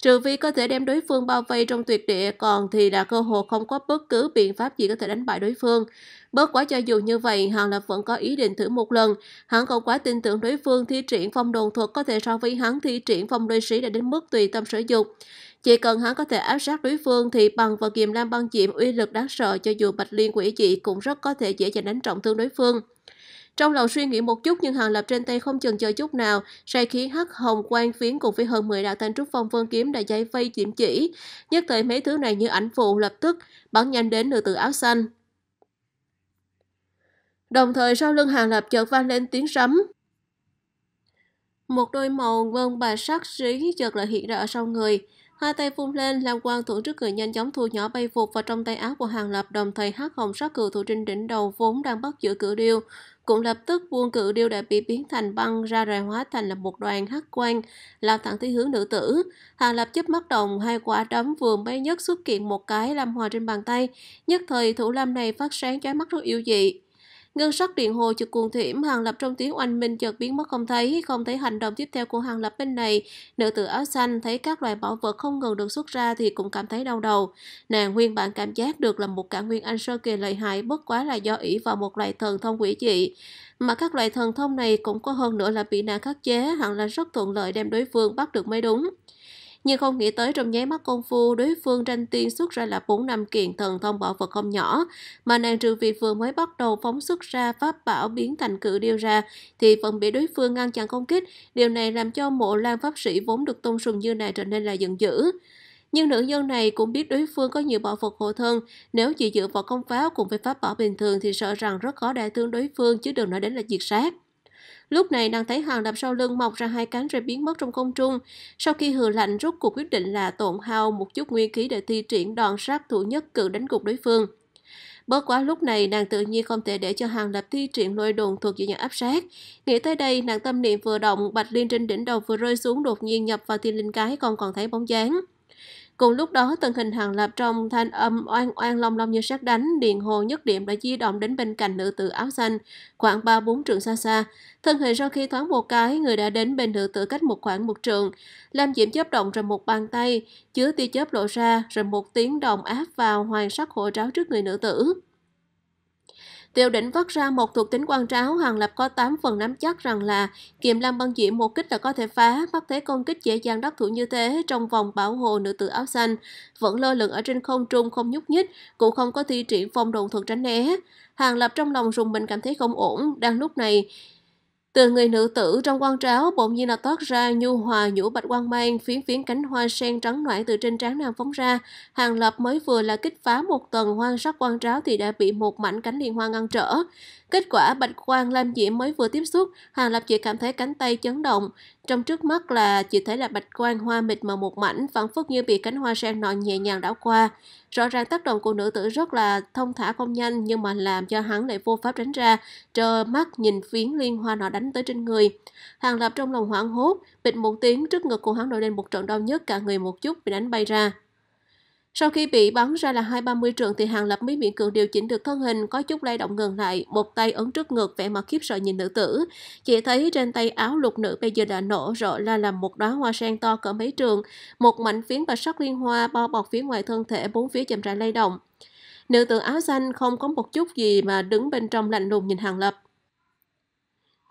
Trừ vì có thể đem đối phương bao vây trong tuyệt địa, còn thì là cơ hồ không có bất cứ biện pháp gì có thể đánh bại đối phương. Bất quá cho dù như vậy, Hàng Lập vẫn có ý định thử một lần. Hắn không quá tin tưởng đối phương thi triển phong đồn thuật có thể so với hắn thi triển phong lôi sĩ đã đến mức tùy tâm sử dụng. Chỉ cần hắn có thể áp sát đối phương thì bằng vào kiềm lam băng diệm uy lực đáng sợ cho dù bạch liên quỷ dị cũng rất có thể dễ dàng đánh trọng thương đối phương. Trong lòng suy nghĩ một chút nhưng hàng lập trên tay không chần chờ chút nào, sai khí hắc hồng quang phiến cùng với hơn 10 đạo thanh trúc phong vân kiếm đã dây vây diễm chỉ. Nhất thời mấy thứ này như ảnh phụ lập tức bắn nhanh đến nữ tử áo xanh. Đồng thời sau lưng hàng lập chợt vang lên tiếng sấm. Một đôi màu vân bà sắc xí chợt lại hiện ra ở sau người. Hai tay phun lên, Lam Quang thủ trước người nhanh chóng thu nhỏ bay phục vào trong tay áo của Hàng Lập đồng thời hắc hồng sát cựu thủ trinh đỉnh đầu vốn đang bắt giữ cự điêu. Cũng lập tức buông cự điêu đã bị biến thành băng ra rồi hóa thành là một đoàn hắc quang, lao thẳng tới hướng nữ tử. Hàng Lập chớp mắt đồng, hai quả đấm vừa mới nhất xuất hiện một cái làm hòa trên bàn tay. Nhất thời thủ lam này phát sáng chói mắt rất yêu dị, Ngân sắc điện hồ trực cuồng thiểm, Hàng Lập trong tiếng oanh minh chợt biến mất không thấy, không thấy hành động tiếp theo của Hàng Lập bên này. Nữ tử áo xanh thấy các loại bảo vật không ngừng được xuất ra thì cũng cảm thấy đau đầu. Nàng nguyên bản cảm giác được là một cả nguyên anh sơ kỳ lợi hại bất quá là do ỷ vào một loại thần thông quỷ dị. Mà các loại thần thông này cũng có hơn nữa là bị nàng khắc chế, hẳn là rất thuận lợi đem đối phương bắt được mới đúng. Nhưng không nghĩ tới trong nháy mắt công phu, đối phương tranh tiên xuất ra là bốn năm kiện thần thông bảo vật không nhỏ, mà nàng trừ Việt vừa mới bắt đầu phóng xuất ra pháp bảo biến thành cự điêu ra, thì vẫn bị đối phương ngăn chặn công kích. Điều này làm cho mộ lan pháp sĩ vốn được tôn sùng như này trở nên là giận dữ. Nhưng nữ nhân này cũng biết đối phương có nhiều bảo vật hộ thân, nếu chỉ dựa vào công pháo cùng với pháp bảo bình thường thì sợ rằng rất khó đại thương đối phương chứ đừng nói đến là diệt sát. Lúc này nàng thấy hàng đạp sau lưng mọc ra hai cánh rồi biến mất trong không trung. Sau khi hừ lạnh rút cuộc quyết định là tổn hao một chút nguyên khí để thi triển đòn sát thủ nhất cự đánh cục đối phương. Bớt quá lúc này nàng tự nhiên không thể để cho hàng lập thi triển lôi đồn thuộc dự nhận áp sát. Nghĩ tới đây nàng tâm niệm vừa động bạch liên trên đỉnh đầu vừa rơi xuống đột nhiên nhập vào thiên linh cái còn còn thấy bóng dáng. Cùng lúc đó, tình hình hàng lập trong thanh âm oan oan long long như sát đánh, điện hồ nhất điểm đã di động đến bên cạnh nữ tử áo xanh, khoảng 3-4 trường xa xa. Thân hình sau khi thoáng một cái, người đã đến bên nữ tử cách một khoảng một trường. Lam Diễm chớp động rồi một bàn tay, chứa tia chớp lộ ra, rồi một tiếng đồng áp vào hoàng sắc hộ tráo trước người nữ tử. Tiêu Đỉnh phát ra một thuộc tính quan tráo, Hàng Lập có 8 phần nắm chắc rằng là kiềm lam băng diễm một kích là có thể phá, bắt thế công kích dễ dàng đắc thủ như thế trong vòng bảo hộ nữ tử áo xanh. Vẫn lơ lửng ở trên không trung không nhúc nhích, cũng không có thi triển phong độn thuật tránh né. Hàng Lập trong lòng rùng mình cảm thấy không ổn, đang lúc này từ người nữ tử trong quan tráo bỗng nhiên là toát ra nhu hòa nhũ bạch quang mang, phiến phiến cánh hoa sen trắng loãng từ trên trán nàng phóng ra. Hàng lập mới vừa là kích phá một tầng hoang sắc quan tráo thì đã bị một mảnh cánh liên hoa ngăn trở. Kết quả bạch quang lam diễm mới vừa tiếp xúc, Hàng lập chỉ cảm thấy cánh tay chấn động. Trong trước mắt là chỉ thấy là bạch quan hoa mịt mờ một mảnh, phản phất như bị cánh hoa sen nọ nhẹ nhàng đảo qua. Rõ ràng tác động của nữ tử rất là thông thả không nhanh nhưng mà làm cho hắn lại vô pháp tránh ra, trơ mắt nhìn phiến liên hoa nọ đánh tới trên người. Hàng lập trong lòng hoảng hốt, bịch một tiếng trước ngực của hắn nổi lên một trận đau nhức cả người một chút bị đánh bay ra. Sau khi bị bắn ra là 230 trường thì Hàng Lập mới miễn cường điều chỉnh được thân hình, có chút lay động ngừng lại, một tay ấn trước ngực vẻ mặt khiếp sợ nhìn nữ tử. Chỉ thấy trên tay áo lục nữ bây giờ đã nổ rộ là làm một đóa hoa sen to cỡ mấy trường, một mảnh phiến và sắc liên hoa bao bọc phía ngoài thân thể bốn phía chậm rãi lay động. Nữ tử áo xanh không có một chút gì mà đứng bên trong lạnh lùng nhìn Hàng Lập.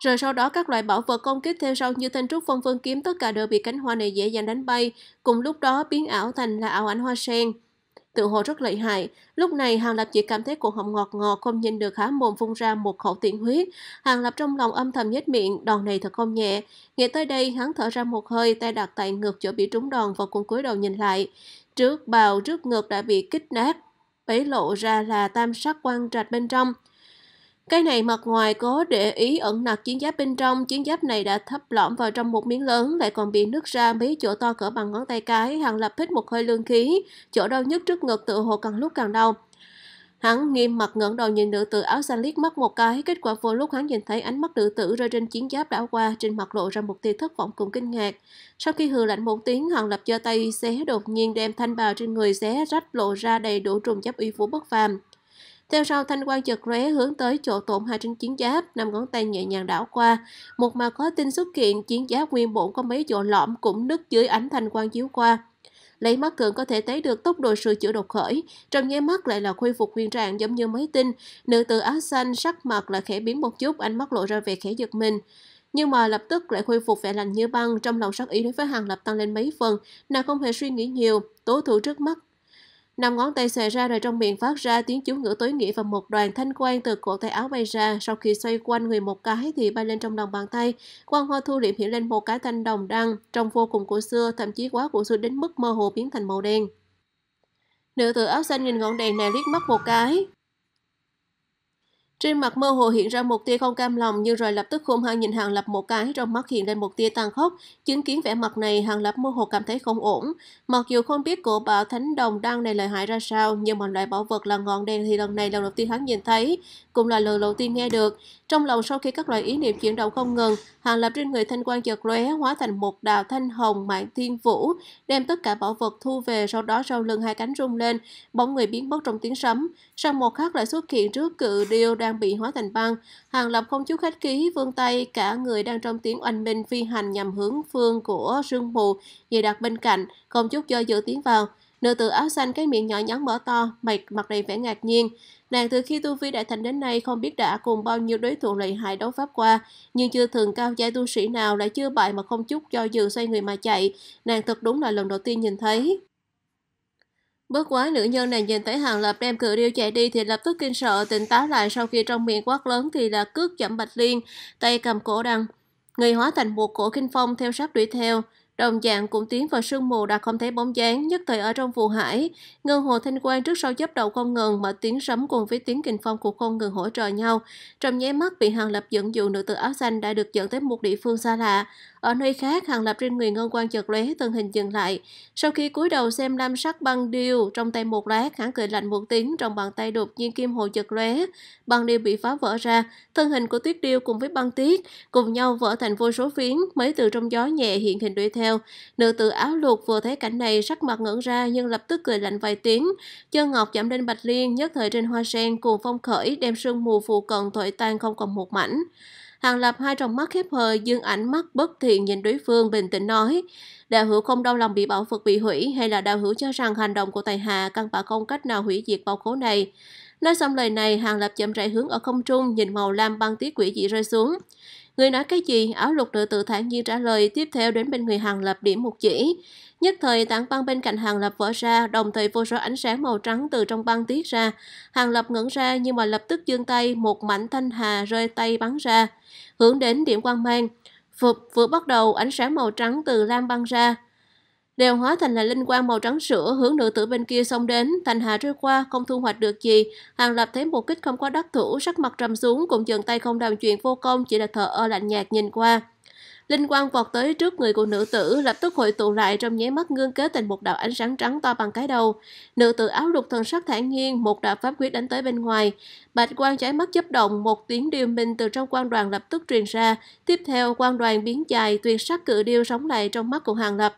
Rồi sau đó các loại bảo vật công kích theo sau như thanh trúc phong vân kiếm tất cả đều bị cánh hoa này dễ dàng đánh bay, cùng lúc đó biến ảo thành là ảo ảnh hoa sen. Tự hồ rất lợi hại, lúc này Hàng Lập chỉ cảm thấy cuộc họng ngọt ngọt không nhìn được há mồm phun ra một khẩu tiện huyết. Hàng Lập trong lòng âm thầm nhếch miệng, đòn này thật không nhẹ. Nghe tới đây, hắn thở ra một hơi, tay đặt tại ngược chỗ bị trúng đòn và cùng cúi đầu nhìn lại. Trước bào, trước ngược đã bị kích nát, bấy lộ ra là tam sắc quan trạch bên trong. Cái này mặt ngoài có để ý ẩn nặc chiến giáp bên trong, chiến giáp này đã thấp lõm vào trong một miếng lớn, lại còn bị nứt ra mấy chỗ to cỡ bằng ngón tay cái, hằng lập hít một hơi lương khí, chỗ đau nhất trước ngực tự hồ càng lúc càng đau. Hắn nghiêm mặt ngẩng đầu nhìn nữ tử áo xanh liếc mắt một cái, kết quả vô lúc hắn nhìn thấy ánh mắt nữ tử rơi trên chiến giáp đã qua, trên mặt lộ ra một tia thất vọng cùng kinh ngạc. Sau khi hừ lạnh một tiếng, Hằng Lập giơ tay xé đột nhiên đem thanh bào trên người xé rách lộ ra đầy đủ trùng giáp uy vũ bất phàm. Theo sau thanh quan chợt lóe hướng tới chỗ tổn hại trên chiến giáp, năm ngón tay nhẹ nhàng đảo qua. Một mà có tin xuất hiện, chiến giáp nguyên bổn có mấy chỗ lõm cũng nứt dưới ánh thanh quan chiếu qua. Lấy mắt cường có thể thấy được tốc độ sửa chữa đột khởi, trong nháy mắt lại là khôi phục nguyên trạng giống như máy tinh. Nữ tử áo xanh sắc mặt lại khẽ biến một chút, ánh mắt lộ ra vẻ khẽ giật mình nhưng mà lập tức lại khôi phục vẻ lành như băng trong lòng sắc ý đối với hàng lập tăng lên mấy phần nàng không hề suy nghĩ nhiều tố thủ trước mắt Năm ngón tay xòe ra rồi trong miệng phát ra tiếng chú ngữ tối nghĩa và một đoàn thanh quang từ cổ tay áo bay ra. Sau khi xoay quanh người một cái thì bay lên trong lòng bàn tay. Quang hoa thu liệm hiện lên một cái thanh đồng đăng, trong vô cùng cổ xưa, thậm chí quá cổ xưa đến mức mơ hồ biến thành màu đen. Nữ tử áo xanh nhìn ngọn đèn này liếc mắt một cái. Trên mặt mơ hồ hiện ra một tia không cam lòng nhưng rồi lập tức khôn hăng nhìn Hàng Lập một cái trong mắt hiện lên một tia tàn khốc. Chứng kiến vẻ mặt này Hàng Lập mơ hồ cảm thấy không ổn. Mặc dù không biết cổ bảo Thánh Đồng đang này lợi hại ra sao nhưng mà loại bảo vật là ngọn đèn thì lần này lần đầu tiên hắn nhìn thấy. Cũng là lần đầu tiên nghe được. Trong lòng sau khi các loại ý niệm chuyển động không ngừng, hàng lập trên người thanh quan chợt lóe hóa thành một đạo thanh hồng mạng thiên vũ, đem tất cả bảo vật thu về sau đó sau lưng hai cánh rung lên, bóng người biến mất trong tiếng sấm. Sau một khắc lại xuất hiện trước cự điêu đang bị hóa thành băng. Hàng lập không chút khách khí vươn tay, cả người đang trong tiếng oanh minh phi hành nhằm hướng phương của sương mù, dày đặt bên cạnh, không chút do dự tiến vào. Nữ tử áo xanh cái miệng nhỏ nhắn mở to, mặt, mặt đầy vẻ ngạc nhiên. Nàng từ khi tu vi đại thành đến nay không biết đã cùng bao nhiêu đối thủ lợi hại đấu pháp qua, nhưng chưa thường cao giai tu sĩ nào lại chưa bại mà không chút do dự xoay người mà chạy. Nàng thật đúng là lần đầu tiên nhìn thấy. Bất quá nữ nhân này nhìn thấy hàng lập đem cự điêu chạy đi thì lập tức kinh sợ tỉnh táo lại sau khi trong miệng quát lớn thì là cướp chậm bạch liên, tay cầm cổ đằng. Người hóa thành một cổ kinh phong theo sát đuổi theo. Đồng dạng cũng tiến vào sương mù đã không thấy bóng dáng, nhất thời ở trong vụ hải. Ngân hồ thanh quan trước sau chấp đầu không ngừng mà tiếng sấm cùng với tiếng kình phong cũng không ngừng hỗ trợ nhau. Trong nháy mắt bị hàng lập dẫn dụ nữ tử áo xanh đã được dẫn tới một địa phương xa lạ. Ở nơi khác, hàng lập trên người ngân quan chợt lóe thân hình dừng lại. Sau khi cúi đầu xem lam sắc băng điêu trong tay một lát, hắn cười lạnh một tiếng trong bàn tay đột nhiên kim hồ chợt lóe. Băng điêu bị phá vỡ ra, thân hình của tuyết điêu cùng với băng tiết cùng nhau vỡ thành vô số phiến, mấy từ trong gió nhẹ hiện hình đuổi theo. Nữ tử áo luộc vừa thấy cảnh này sắc mặt ngẩng ra nhưng lập tức cười lạnh vài tiếng. Chân ngọc chạm lên bạch liên nhất thời trên hoa sen cùng phong khởi đem sương mù phù cận thổi tan không còn một mảnh. Hàng Lập hai tròng mắt khép hờ, dương ảnh mắt bất thiện nhìn đối phương bình tĩnh nói. Đạo hữu không đau lòng bị bảo vật bị hủy hay là đạo hữu cho rằng hành động của tài hạ căn bản không cách nào hủy diệt bảo khố này. Nói xong lời này, Hàng Lập chậm rãi hướng ở không trung nhìn màu lam băng tiết quỷ dị rơi xuống. Người nói cái gì? Áo lục nữ tự thản nhiên trả lời, tiếp theo đến bên người Hàng Lập điểm một chỉ. Nhất thời tảng băng bên cạnh Hàng Lập vỡ ra, đồng thời vô số ánh sáng màu trắng từ trong băng tiết ra. Hàng Lập ngẩng ra nhưng mà lập tức giương tay, một mảnh thanh hà rơi tay bắn ra, hướng đến điểm quang mang. Vừa, vừa bắt đầu ánh sáng màu trắng từ lam băng ra, đều hóa thành là linh quang màu trắng sữa hướng nữ tử bên kia xông đến thành hà trôi qua không thu hoạch được gì hàng lập thấy một kích không có đắc thủ sắc mặt trầm xuống cùng dừng tay không đàm chuyện vô công chỉ là thở ơ lạnh nhạt nhìn qua Linh quang vọt tới trước người của nữ tử, lập tức hội tụ lại trong nháy mắt ngưng kế thành một đạo ánh sáng trắng to bằng cái đầu. Nữ tử áo lục thần sắc thản nhiên, một đạo pháp quyết đánh tới bên ngoài. Bạch quang trái mắt chấp động, một tiếng điều minh từ trong quan đoàn lập tức truyền ra. Tiếp theo, quan đoàn biến dài, tuyệt sắc cự điêu sống lại trong mắt của Hàng Lập.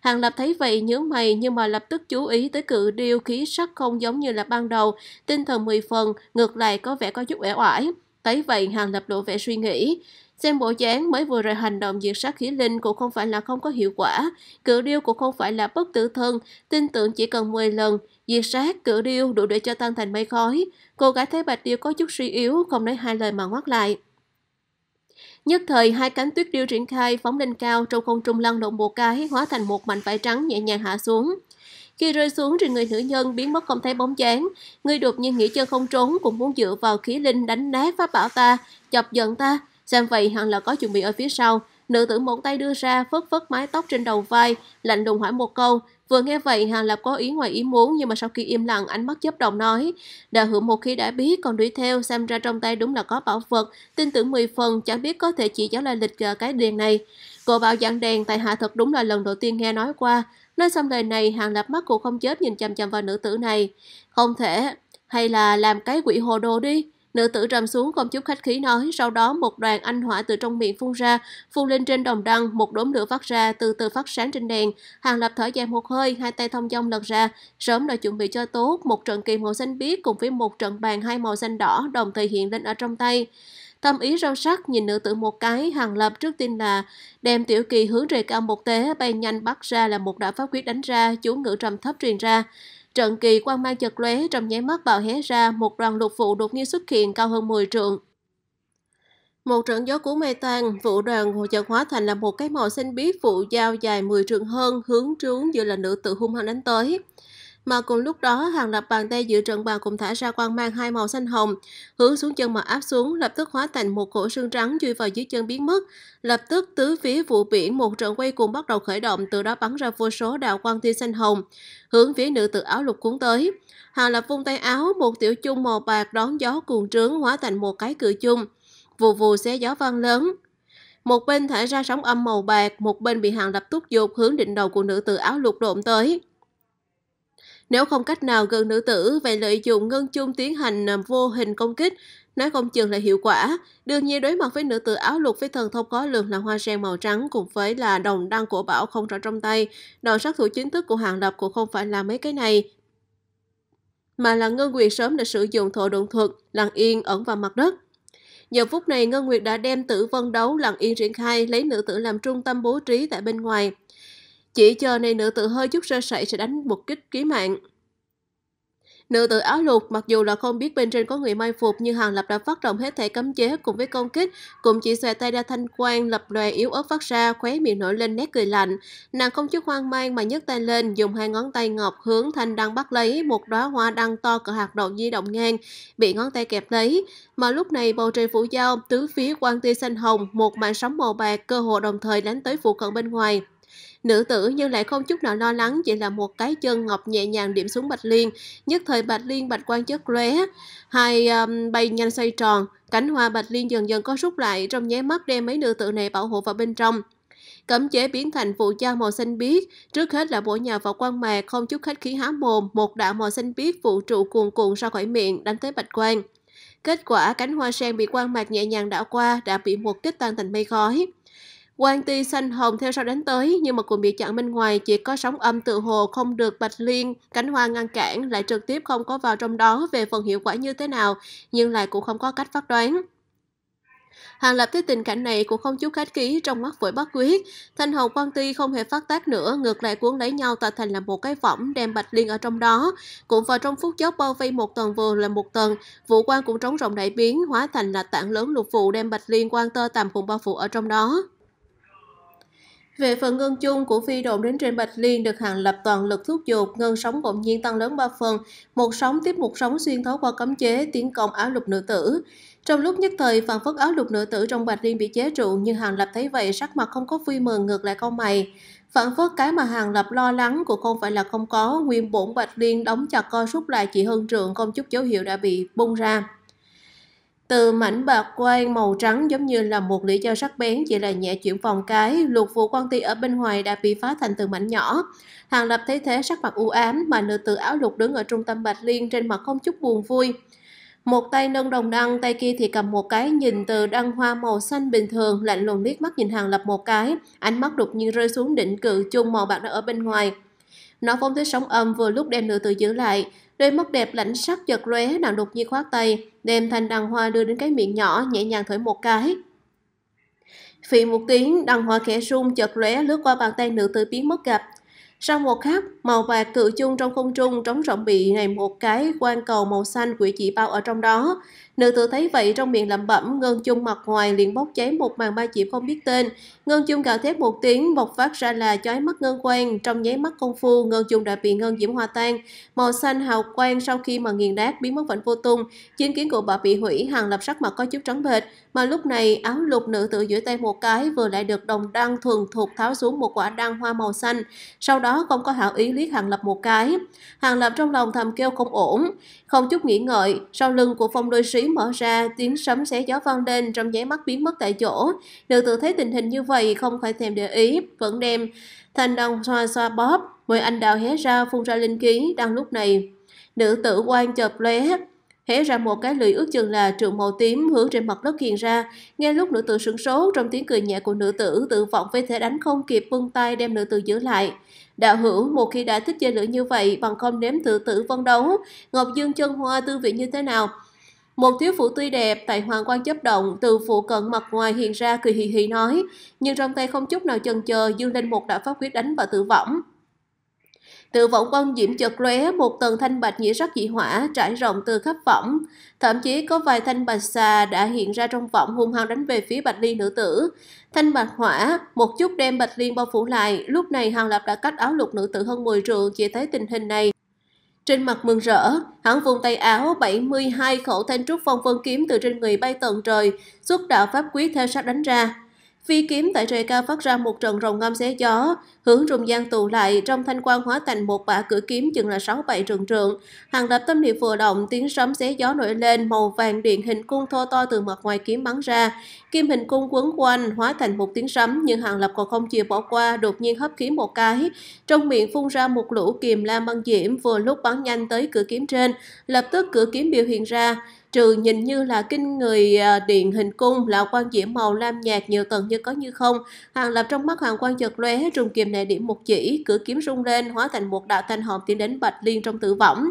Hàng Lập thấy vậy nhớ mày nhưng mà lập tức chú ý tới cự điêu khí sắc không giống như là ban đầu, tinh thần mười phần, ngược lại có vẻ có chút uể oải. Thấy vậy Hàng Lập lộ vẻ suy nghĩ, Xem bộ dáng mới vừa rồi hành động diệt sát khí linh cũng không phải là không có hiệu quả, cự điêu cũng không phải là bất tử thân, tin tưởng chỉ cần 10 lần, diệt sát cự điêu đủ để cho tan thành mây khói. Cô gái thấy bạch điêu có chút suy yếu, không nói hai lời mà ngoắt lại. Nhất thời hai cánh tuyết điêu triển khai phóng lên cao trong không trung lăn động một cái hóa thành một mảnh vải trắng nhẹ nhàng hạ xuống. Khi rơi xuống thì người nữ nhân biến mất không thấy bóng dáng, người đột nhiên nghĩ chân không trốn cũng muốn dựa vào khí linh đánh nát pháp bảo ta, chọc giận ta, Xem vậy hẳn là có chuẩn bị ở phía sau, nữ tử một tay đưa ra phất phất mái tóc trên đầu vai, lạnh lùng hỏi một câu. Vừa nghe vậy Hàng Lập có ý ngoài ý muốn nhưng mà sau khi im lặng ánh mắt chớp đồng nói. Đà hữu một khi đã biết còn đuổi theo xem ra trong tay đúng là có bảo vật, tin tưởng 10 phần chẳng biết có thể chỉ giáo là lịch ờ, cái đèn này. Cô bảo dạng đèn tại hạ thật đúng là lần đầu tiên nghe nói qua. Nói xong lời này Hàng Lập mắt cụ không chớp nhìn chằm chằm vào nữ tử này. Không thể, hay là làm cái quỷ hồ đồ đi. Nữ tử rầm xuống không chút khách khí nói, sau đó một đoàn anh hỏa từ trong miệng phun ra, phun lên trên đồng đăng, một đốm lửa phát ra, từ từ phát sáng trên đèn. Hàng lập thở dài một hơi, hai tay thông dong lật ra, sớm đã chuẩn bị cho tốt, một trận kỳ màu xanh biếc cùng với một trận bàn hai màu xanh đỏ đồng thời hiện lên ở trong tay. Tâm ý rau sắc nhìn nữ tử một cái, hàng lập trước tiên là đem tiểu kỳ hướng trời cao một tế, bay nhanh bắt ra là một đạo pháp quyết đánh ra, chú ngữ trầm thấp truyền ra. Trận kỳ quang mang chật lóe trong nháy mắt bạo hé ra một đoàn lục vụ đột nhiên xuất hiện cao hơn 10 trượng. Một trận gió cuốn mây tan, vụ đoàn hồ chợt hóa thành là một cái màu xanh biếc vụ dao dài 10 trượng hơn hướng trướng giữa là nữ tự hung hăng đánh tới. Mà cùng lúc đó, hàng lập bàn tay giữa trận bàn cũng thả ra quang mang hai màu xanh hồng, hướng xuống chân mà áp xuống, lập tức hóa thành một cổ xương trắng chui vào dưới chân biến mất. Lập tức tứ phía vụ biển một trận quay cuồng bắt đầu khởi động, từ đó bắn ra vô số đạo quang tia xanh hồng, hướng phía nữ tử áo lục cuốn tới. Hàng lập vung tay áo, một tiểu chung màu bạc đón gió cuồng trướng hóa thành một cái cự chung. Vù vù xé gió vang lớn, một bên thả ra sóng âm màu bạc, một bên bị hàng lập túc dục hướng định đầu của nữ tử áo lục độn tới. Nếu không cách nào gần nữ tử, vậy lợi dụng ngân chung tiến hành à, vô hình công kích, nói không chừng là hiệu quả. Đương nhiên đối mặt với nữ tử áo lục với thần thông có lượng là hoa sen màu trắng cùng với là đồng đăng của bảo không rõ trong tay, đòn sát thủ chính thức của hàng lập cũng không phải là mấy cái này. Mà là ngân quyền sớm đã sử dụng thổ độn thuật, lặng yên ẩn vào mặt đất. Giờ phút này Ngân Nguyệt đã đem tử vân đấu lặng yên triển khai lấy nữ tử làm trung tâm bố trí tại bên ngoài, chỉ chờ này nữ tử hơi chút sơ sẩy sẽ đánh một kích trí mạng. Nữ tử áo lục mặc dù là không biết bên trên có người mai phục nhưng Hàng Lập đã phát động hết thể cấm chế cùng với công kích, cũng chỉ xòe tay ra thanh quang lập loè yếu ớt phát ra, khóe miệng nổi lên nét cười lạnh. Nàng không chút hoang mang mà nhấc tay lên, dùng hai ngón tay ngọc hướng thanh đăng bắt lấy một đóa hoa đăng to cỡ hạt đậu di động ngang, bị ngón tay kẹp lấy. Mà lúc này bầu trời phủ giao tứ phía quang tia xanh hồng, một mạng sóng màu bạc cơ hồ đồng thời đánh tới phụ cận bên ngoài. Nữ tử nhưng lại không chút nào lo lắng, chỉ là một cái chân ngọc nhẹ nhàng điểm xuống Bạch Liên, nhất thời Bạch Liên bạch quan chất lóe, hai um, bay nhanh xoay tròn, cánh hoa Bạch Liên dần dần có rút lại, trong nháy mắt đem mấy nữ tử này bảo hộ vào bên trong. Cấm chế biến thành phụ cha màu xanh biếc, trước hết là bổ nhào vào quan mạc không chút khách khí há mồm, một đạo màu xanh biếc phụ trụ cuồn cuộn ra khỏi miệng đánh tới Bạch Quan. Kết quả cánh hoa sen bị quan mạc nhẹ nhàng đảo qua đã bị một kích tan thành mây khói. Quan Ti xanh hồng theo sau đến tới, nhưng mà cùng bị chặn bên ngoài chỉ có sóng âm tự hồ không được Bạch Liên, cánh hoa ngăn cản lại trực tiếp không có vào trong đó về phần hiệu quả như thế nào, nhưng lại cũng không có cách phát đoán. Hàng Lập thấy tình cảnh này cũng không chút khách khí trong mắt vội bất quyết. Thanh Hồng Quan Ti không hề phát tác nữa, ngược lại cuốn lấy nhau tạo thành là một cái võng đem Bạch Liên ở trong đó. Cũng vào trong phút chốc bao vây một tầng vừa là một tầng, vũ quan cũng trống rộng đại biến, hóa thành là tảng lớn lục phụ đem Bạch Liên quan tơ tạm cùng bao phủ ở trong đó. Về phần ngân chung, của phi đồn đến trên Bạch Liên được hàng lập toàn lực thúc giục, ngân sóng bỗng nhiên tăng lớn 3 phần, một sóng tiếp một sóng xuyên thấu qua cấm chế tiến công áo lục nữ tử. Trong lúc nhất thời, phản phất áo lục nữ tử trong Bạch Liên bị chế trụ, nhưng hàng lập thấy vậy sắc mặt không có vui mừng ngược lại con mày. Phản phất cái mà hàng lập lo lắng của không phải là không có, nguyên bổn Bạch Liên đóng chặt co rút lại chỉ hơn trượng công chút dấu hiệu đã bị bung ra. Từ mảnh bạc quang màu trắng giống như là một lưỡi dao sắc bén chỉ là nhẹ chuyển vòng cái, lục vụ quan ti ở bên ngoài đã bị phá thành từng mảnh nhỏ. Hàng lập thấy thế sắc mặt u ám mà nữ tử áo lục đứng ở trung tâm bạch liên trên mặt không chút buồn vui. Một tay nâng đồng đăng, tay kia thì cầm một cái nhìn từ đăng hoa màu xanh bình thường, lạnh lùng liếc mắt nhìn hàng lập một cái, ánh mắt đột nhiên rơi xuống đỉnh cự chung màu bạc đang ở bên ngoài. Nó phóng tới sóng âm vừa lúc đem nữ tử giữ lại, Đôi mắt đẹp lãnh sắc chợt lóe, nàng đột nhiên khoát tay, đem thanh đằng hoa đưa đến cái miệng nhỏ, nhẹ nhàng thổi một cái. Phì một tiếng, đằng hoa khẽ run chợt lóe lướt qua bàn tay nữ tử biến mất gặp, sau một khắc, màu bạc cự chung trong không trung trống rộng bị này một cái quan cầu màu xanh quỷ chỉ bao ở trong đó. Nữ tử thấy vậy trong miệng lẩm bẩm, ngân chung mặt ngoài liền bốc cháy một màn ba chỉ không biết tên. Ngân chung gào thét một tiếng, bộc phát ra là chói mắt ngân quang, trong nháy mắt công phu ngân chung đã bị ngân diễm hòa tan. Màu xanh hào quang sau khi mà nghiền đát biến mất vĩnh vô tung, chứng kiến của bà bị hủy, hàng lập sắc mặt có chút trắng bệch, mà lúc này áo lục nữ tử giữa tay một cái vừa lại được đồng đăng thuần thuộc tháo xuống một quả đăng hoa màu xanh. Sau đó đó không có hảo ý lý Hàng Lập một cái. Hàng Lập trong lòng thầm kêu không ổn. Không chút nghĩ ngợi, sau lưng của phong đôi sĩ mở ra, tiếng sấm xé gió vang lên trong nháy mắt biến mất tại chỗ. Nữ tử thấy tình hình như vậy không phải thèm để ý, vẫn đem thành đồng xoa xoa bóp, mười anh đào hé ra phun ra linh khí đang lúc này. Nữ tử quan chợp lóe, hé ra một cái lưỡi ước chừng là trượng màu tím hướng trên mặt đất hiện ra. Ngay lúc nữ tử sửng số, trong tiếng cười nhẹ của nữ tử, tự vọng với thể đánh không kịp vươn tay đem nữ tử giữ lại. Đạo hữu, một khi đã thích chơi lửa như vậy, bằng không nếm thử tử vân đấu, Ngọc Dương chân hoa tư vị như thế nào? Một thiếu phụ tuy đẹp tại hoàng quan chấp động, từ phụ cận mặt ngoài hiện ra cười hì hì nói, nhưng trong tay không chút nào chần chờ, dương lên một đạo pháp quyết đánh vào tử võng. Tự vọng bông diễm chợt lóe một tầng thanh bạch nghĩa sắc dị hỏa trải rộng từ khắp võng, thậm chí có vài thanh bạch xà đã hiện ra trong võng hung hăng đánh về phía Bạch Ly nữ tử. Thanh bạch hỏa, một chút đem bạch liên bao phủ lại, lúc này Hàng Lập đã cách áo lục nữ tử hơn 10 trượng chỉ thấy tình hình này. Trên mặt mừng rỡ, hắn vùng tay áo 72 khẩu thanh trúc phong vân kiếm từ trên người bay tận trời, xuất đạo pháp quyết theo sát đánh ra phi kiếm tại trời cao phát ra một trận rồng ngâm xé gió, hướng trùng gian tụ lại, trong thanh quan hóa thành một bả cửa kiếm chừng là sáu bảy trường trượng. Hàng lập tâm niệm vừa động, tiếng sấm xé gió nổi lên, màu vàng điện hình cung thô to từ mặt ngoài kiếm bắn ra. Kim hình cung quấn quanh, hóa thành một tiếng sấm, nhưng hàng lập còn không chịu bỏ qua, đột nhiên hấp kiếm một cái. Trong miệng phun ra một lũ kiềm lam băng diễm vừa lúc bắn nhanh tới cửa kiếm trên, lập tức cửa kiếm biểu hiện ra trừ nhìn như là kinh người à, điện hình cung là quan diễm màu lam nhạt nhiều tầng như có như không hàng lập trong mắt hoàng quan chợt lóe trùng kiềm này điểm một chỉ cửa kiếm rung lên hóa thành một đạo thanh hòm tiến đến bạch liên trong tử võng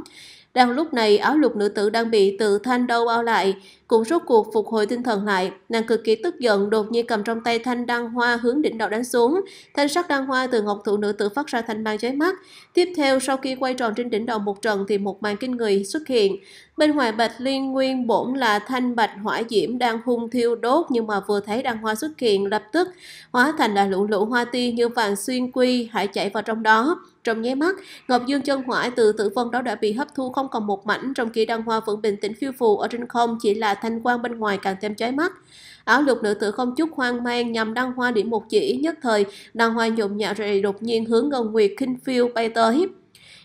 đang lúc này áo lục nữ tử đang bị tự thanh đâu bao lại cũng rốt cuộc phục hồi tinh thần lại, nàng cực kỳ tức giận đột nhiên cầm trong tay thanh đăng hoa hướng đỉnh đầu đánh xuống. Thanh sắc đăng hoa từ ngọc thụ nữ tử phát ra thanh mang chói mắt. Tiếp theo sau khi quay tròn trên đỉnh đầu một trận thì một màn kinh người xuất hiện. Bên ngoài bạch liên nguyên bổn là thanh bạch hỏa diễm đang hung thiêu đốt nhưng mà vừa thấy đăng hoa xuất hiện lập tức hóa thành là lũ lũ hoa tiên như vàng xuyên quy hải chảy vào trong đó. Trong nháy mắt, Ngọc Dương chân hỏa từ tử vân đó đã bị hấp thu không còn một mảnh, trong khi đăng hoa vẫn bình tĩnh phiêu phù ở trên không chỉ là thanh Quan bên ngoài càng thêm chói mắt. Áo lục nữ tử không chút hoang mang nhằm đăng hoa điểm một chỉ nhất thời, đăng hoa nhộn nhạo rồi đột nhiên hướng Ngân Nguyệt khinh phiêu bay tới.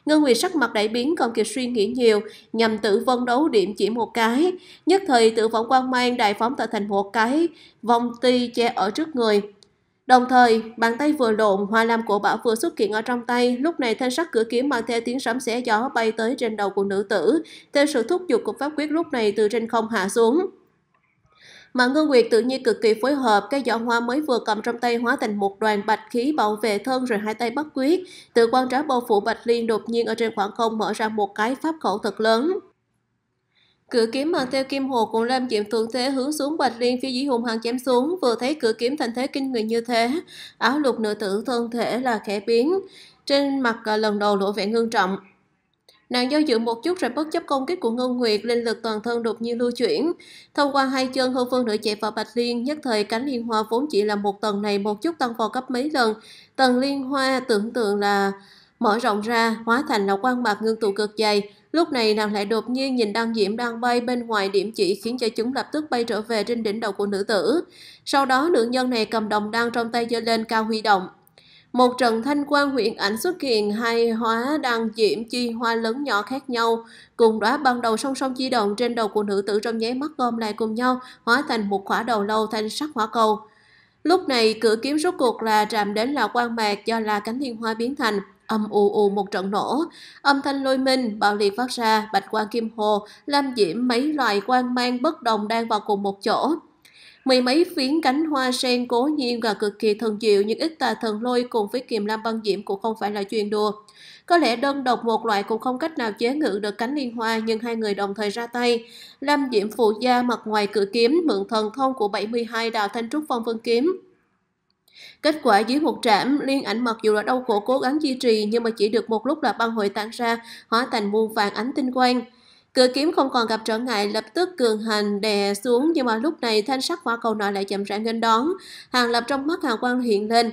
Ngân Nguyệt sắc mặt đại biến còn kịp suy nghĩ nhiều, nhằm tử vân đấu điểm chỉ một cái. Nhất thời tử vọng quan mang đại phóng tạo thành một cái, vòng ti che ở trước người. Đồng thời, bàn tay vừa lộn, hoa lam của bảo vừa xuất hiện ở trong tay, lúc này thanh sắt cửa kiếm mang theo tiếng sấm xé gió bay tới trên đầu của nữ tử, theo sự thúc giục của pháp quyết lúc này từ trên không hạ xuống. Mà ngư Nguyệt tự nhiên cực kỳ phối hợp, cái giỏ hoa mới vừa cầm trong tay hóa thành một đoàn bạch khí bảo vệ thân rồi hai tay bắt quyết. tự quan trá bao phủ bạch liên đột nhiên ở trên khoảng không mở ra một cái pháp khẩu thật lớn. Cửa kiếm mang theo kim hồ cùng Lam Diệm thuận thế hướng xuống Bạch Liên phía dưới hùng hăng chém xuống, vừa thấy cửa kiếm thành thế kinh người như thế, áo lục nữ tử thân thể là khẽ biến, trên mặt à, lần đầu lộ vẻ ngưng trọng. Nàng do dự một chút rồi bất chấp công kích của Ngân Nguyệt, linh lực toàn thân đột nhiên lưu chuyển. Thông qua hai chân hư phương nữ chạy vào Bạch Liên, nhất thời cánh liên hoa vốn chỉ là một tầng này một chút tăng vào cấp mấy lần. Tầng liên hoa tưởng tượng là mở rộng ra hóa thành là quang bạc ngưng tụ cực dày. Lúc này nàng lại đột nhiên nhìn đăng diễm đang bay bên ngoài điểm chỉ khiến cho chúng lập tức bay trở về trên đỉnh đầu của nữ tử. Sau đó nữ nhân này cầm đồng đăng trong tay giơ lên cao huy động. Một trận thanh quang huyện ảnh xuất hiện hai hóa đăng diễm chi hoa lớn nhỏ khác nhau, cùng đóa ban đầu song song chi động trên đầu của nữ tử trong nháy mắt gom lại cùng nhau, hóa thành một quả đầu lâu thanh sắc hỏa cầu. Lúc này, cử kiếm rốt cuộc là chạm đến là quan mạc do là cánh thiên hoa biến thành, âm u u một trận nổ. Âm thanh lôi minh, bạo liệt phát ra, bạch quan kim hồ, lam diễm mấy loài quan mang bất đồng đang vào cùng một chỗ. Mười mấy phiến cánh hoa sen cố nhiên và cực kỳ thần diệu nhưng ít tà thần lôi cùng với kiềm lam băng diễm cũng không phải là chuyện đùa. Có lẽ đơn độc một loại cũng không cách nào chế ngự được cánh liên hoa nhưng hai người đồng thời ra tay. Lam Diễm phụ gia mặt ngoài cử kiếm mượn thần thông của 72 đạo thanh trúc phong vân kiếm. Kết quả dưới một trảm, liên ảnh mặc dù là đau khổ cố gắng duy trì nhưng mà chỉ được một lúc là băng hội tan ra, hóa thành muôn vàng ánh tinh quang. Cửa kiếm không còn gặp trở ngại, lập tức cường hành đè xuống nhưng mà lúc này thanh sắc hỏa cầu nọ lại chậm rãi nghênh đón. Hàng lập trong mắt hàng quang hiện lên.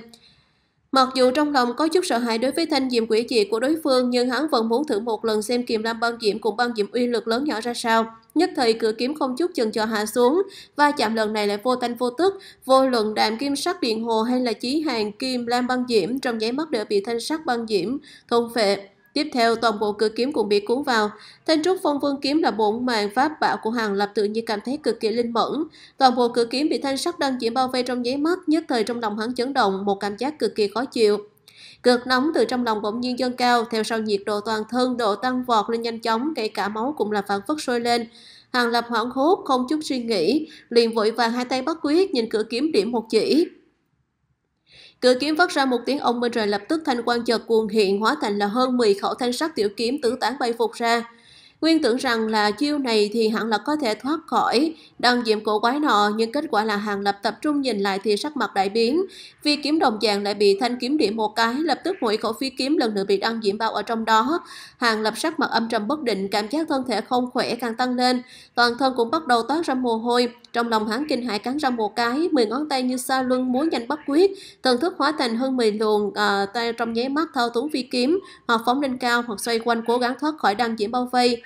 Mặc dù trong lòng có chút sợ hãi đối với thanh diệm quỷ dị của đối phương nhưng hắn vẫn muốn thử một lần xem kiềm lam băng diệm cùng băng diệm uy lực lớn nhỏ ra sao. Nhất thời cửa kiếm không chút chần chờ hạ xuống, và chạm lần này lại vô thanh vô tức, vô luận đạm kim sắc điện hồ hay là chí hàng kim lam băng diễm trong nháy mắt đều bị thanh sắc băng diễm thôn phệ. Tiếp theo, toàn bộ cửa kiếm cũng bị cuốn vào. Thanh trúc phong vương kiếm là bốn màn pháp bạo của hàng lập tự nhiên cảm thấy cực kỳ linh mẫn. Toàn bộ cửa kiếm bị thanh sắc đăng chỉ bao vây trong giấy mắt, nhất thời trong lòng hắn chấn động, một cảm giác cực kỳ khó chịu. Cực nóng từ trong lòng bỗng nhiên dâng cao, theo sau nhiệt độ toàn thân độ tăng vọt lên nhanh chóng, kể cả máu cũng là phản phất sôi lên. Hàng lập hoảng hốt, không chút suy nghĩ, liền vội vàng hai tay bắt quyết, nhìn cửa kiếm điểm một chỉ. Cự kiếm phát ra một tiếng ông minh rồi lập tức thanh quan chợt cuồng hiện hóa thành là hơn 10 khẩu thanh sắc tiểu kiếm tử tán bay phục ra. Nguyên tưởng rằng là chiêu này thì hẳn là có thể thoát khỏi đăng diệm cổ quái nọ, nhưng kết quả là Hàng Lập tập trung nhìn lại thì sắc mặt đại biến. Phi kiếm đồng dạng lại bị thanh kiếm điểm một cái, lập tức mũi khẩu phi kiếm lần nữa bị đăng diệm bao ở trong đó. Hàng Lập sắc mặt âm trầm bất định, cảm giác thân thể không khỏe càng tăng lên, toàn thân cũng bắt đầu toát ra mồ hôi. Trong lòng hắn kinh hãi cắn ra một cái, 10 ngón tay như sa luân muốn nhanh bắt quyết, thần thức hóa thành hơn 10 luồng à, ờ, tay trong nháy mắt thao túng phi kiếm, hoặc phóng lên cao hoặc xoay quanh cố gắng thoát khỏi đăng diễn bao vây.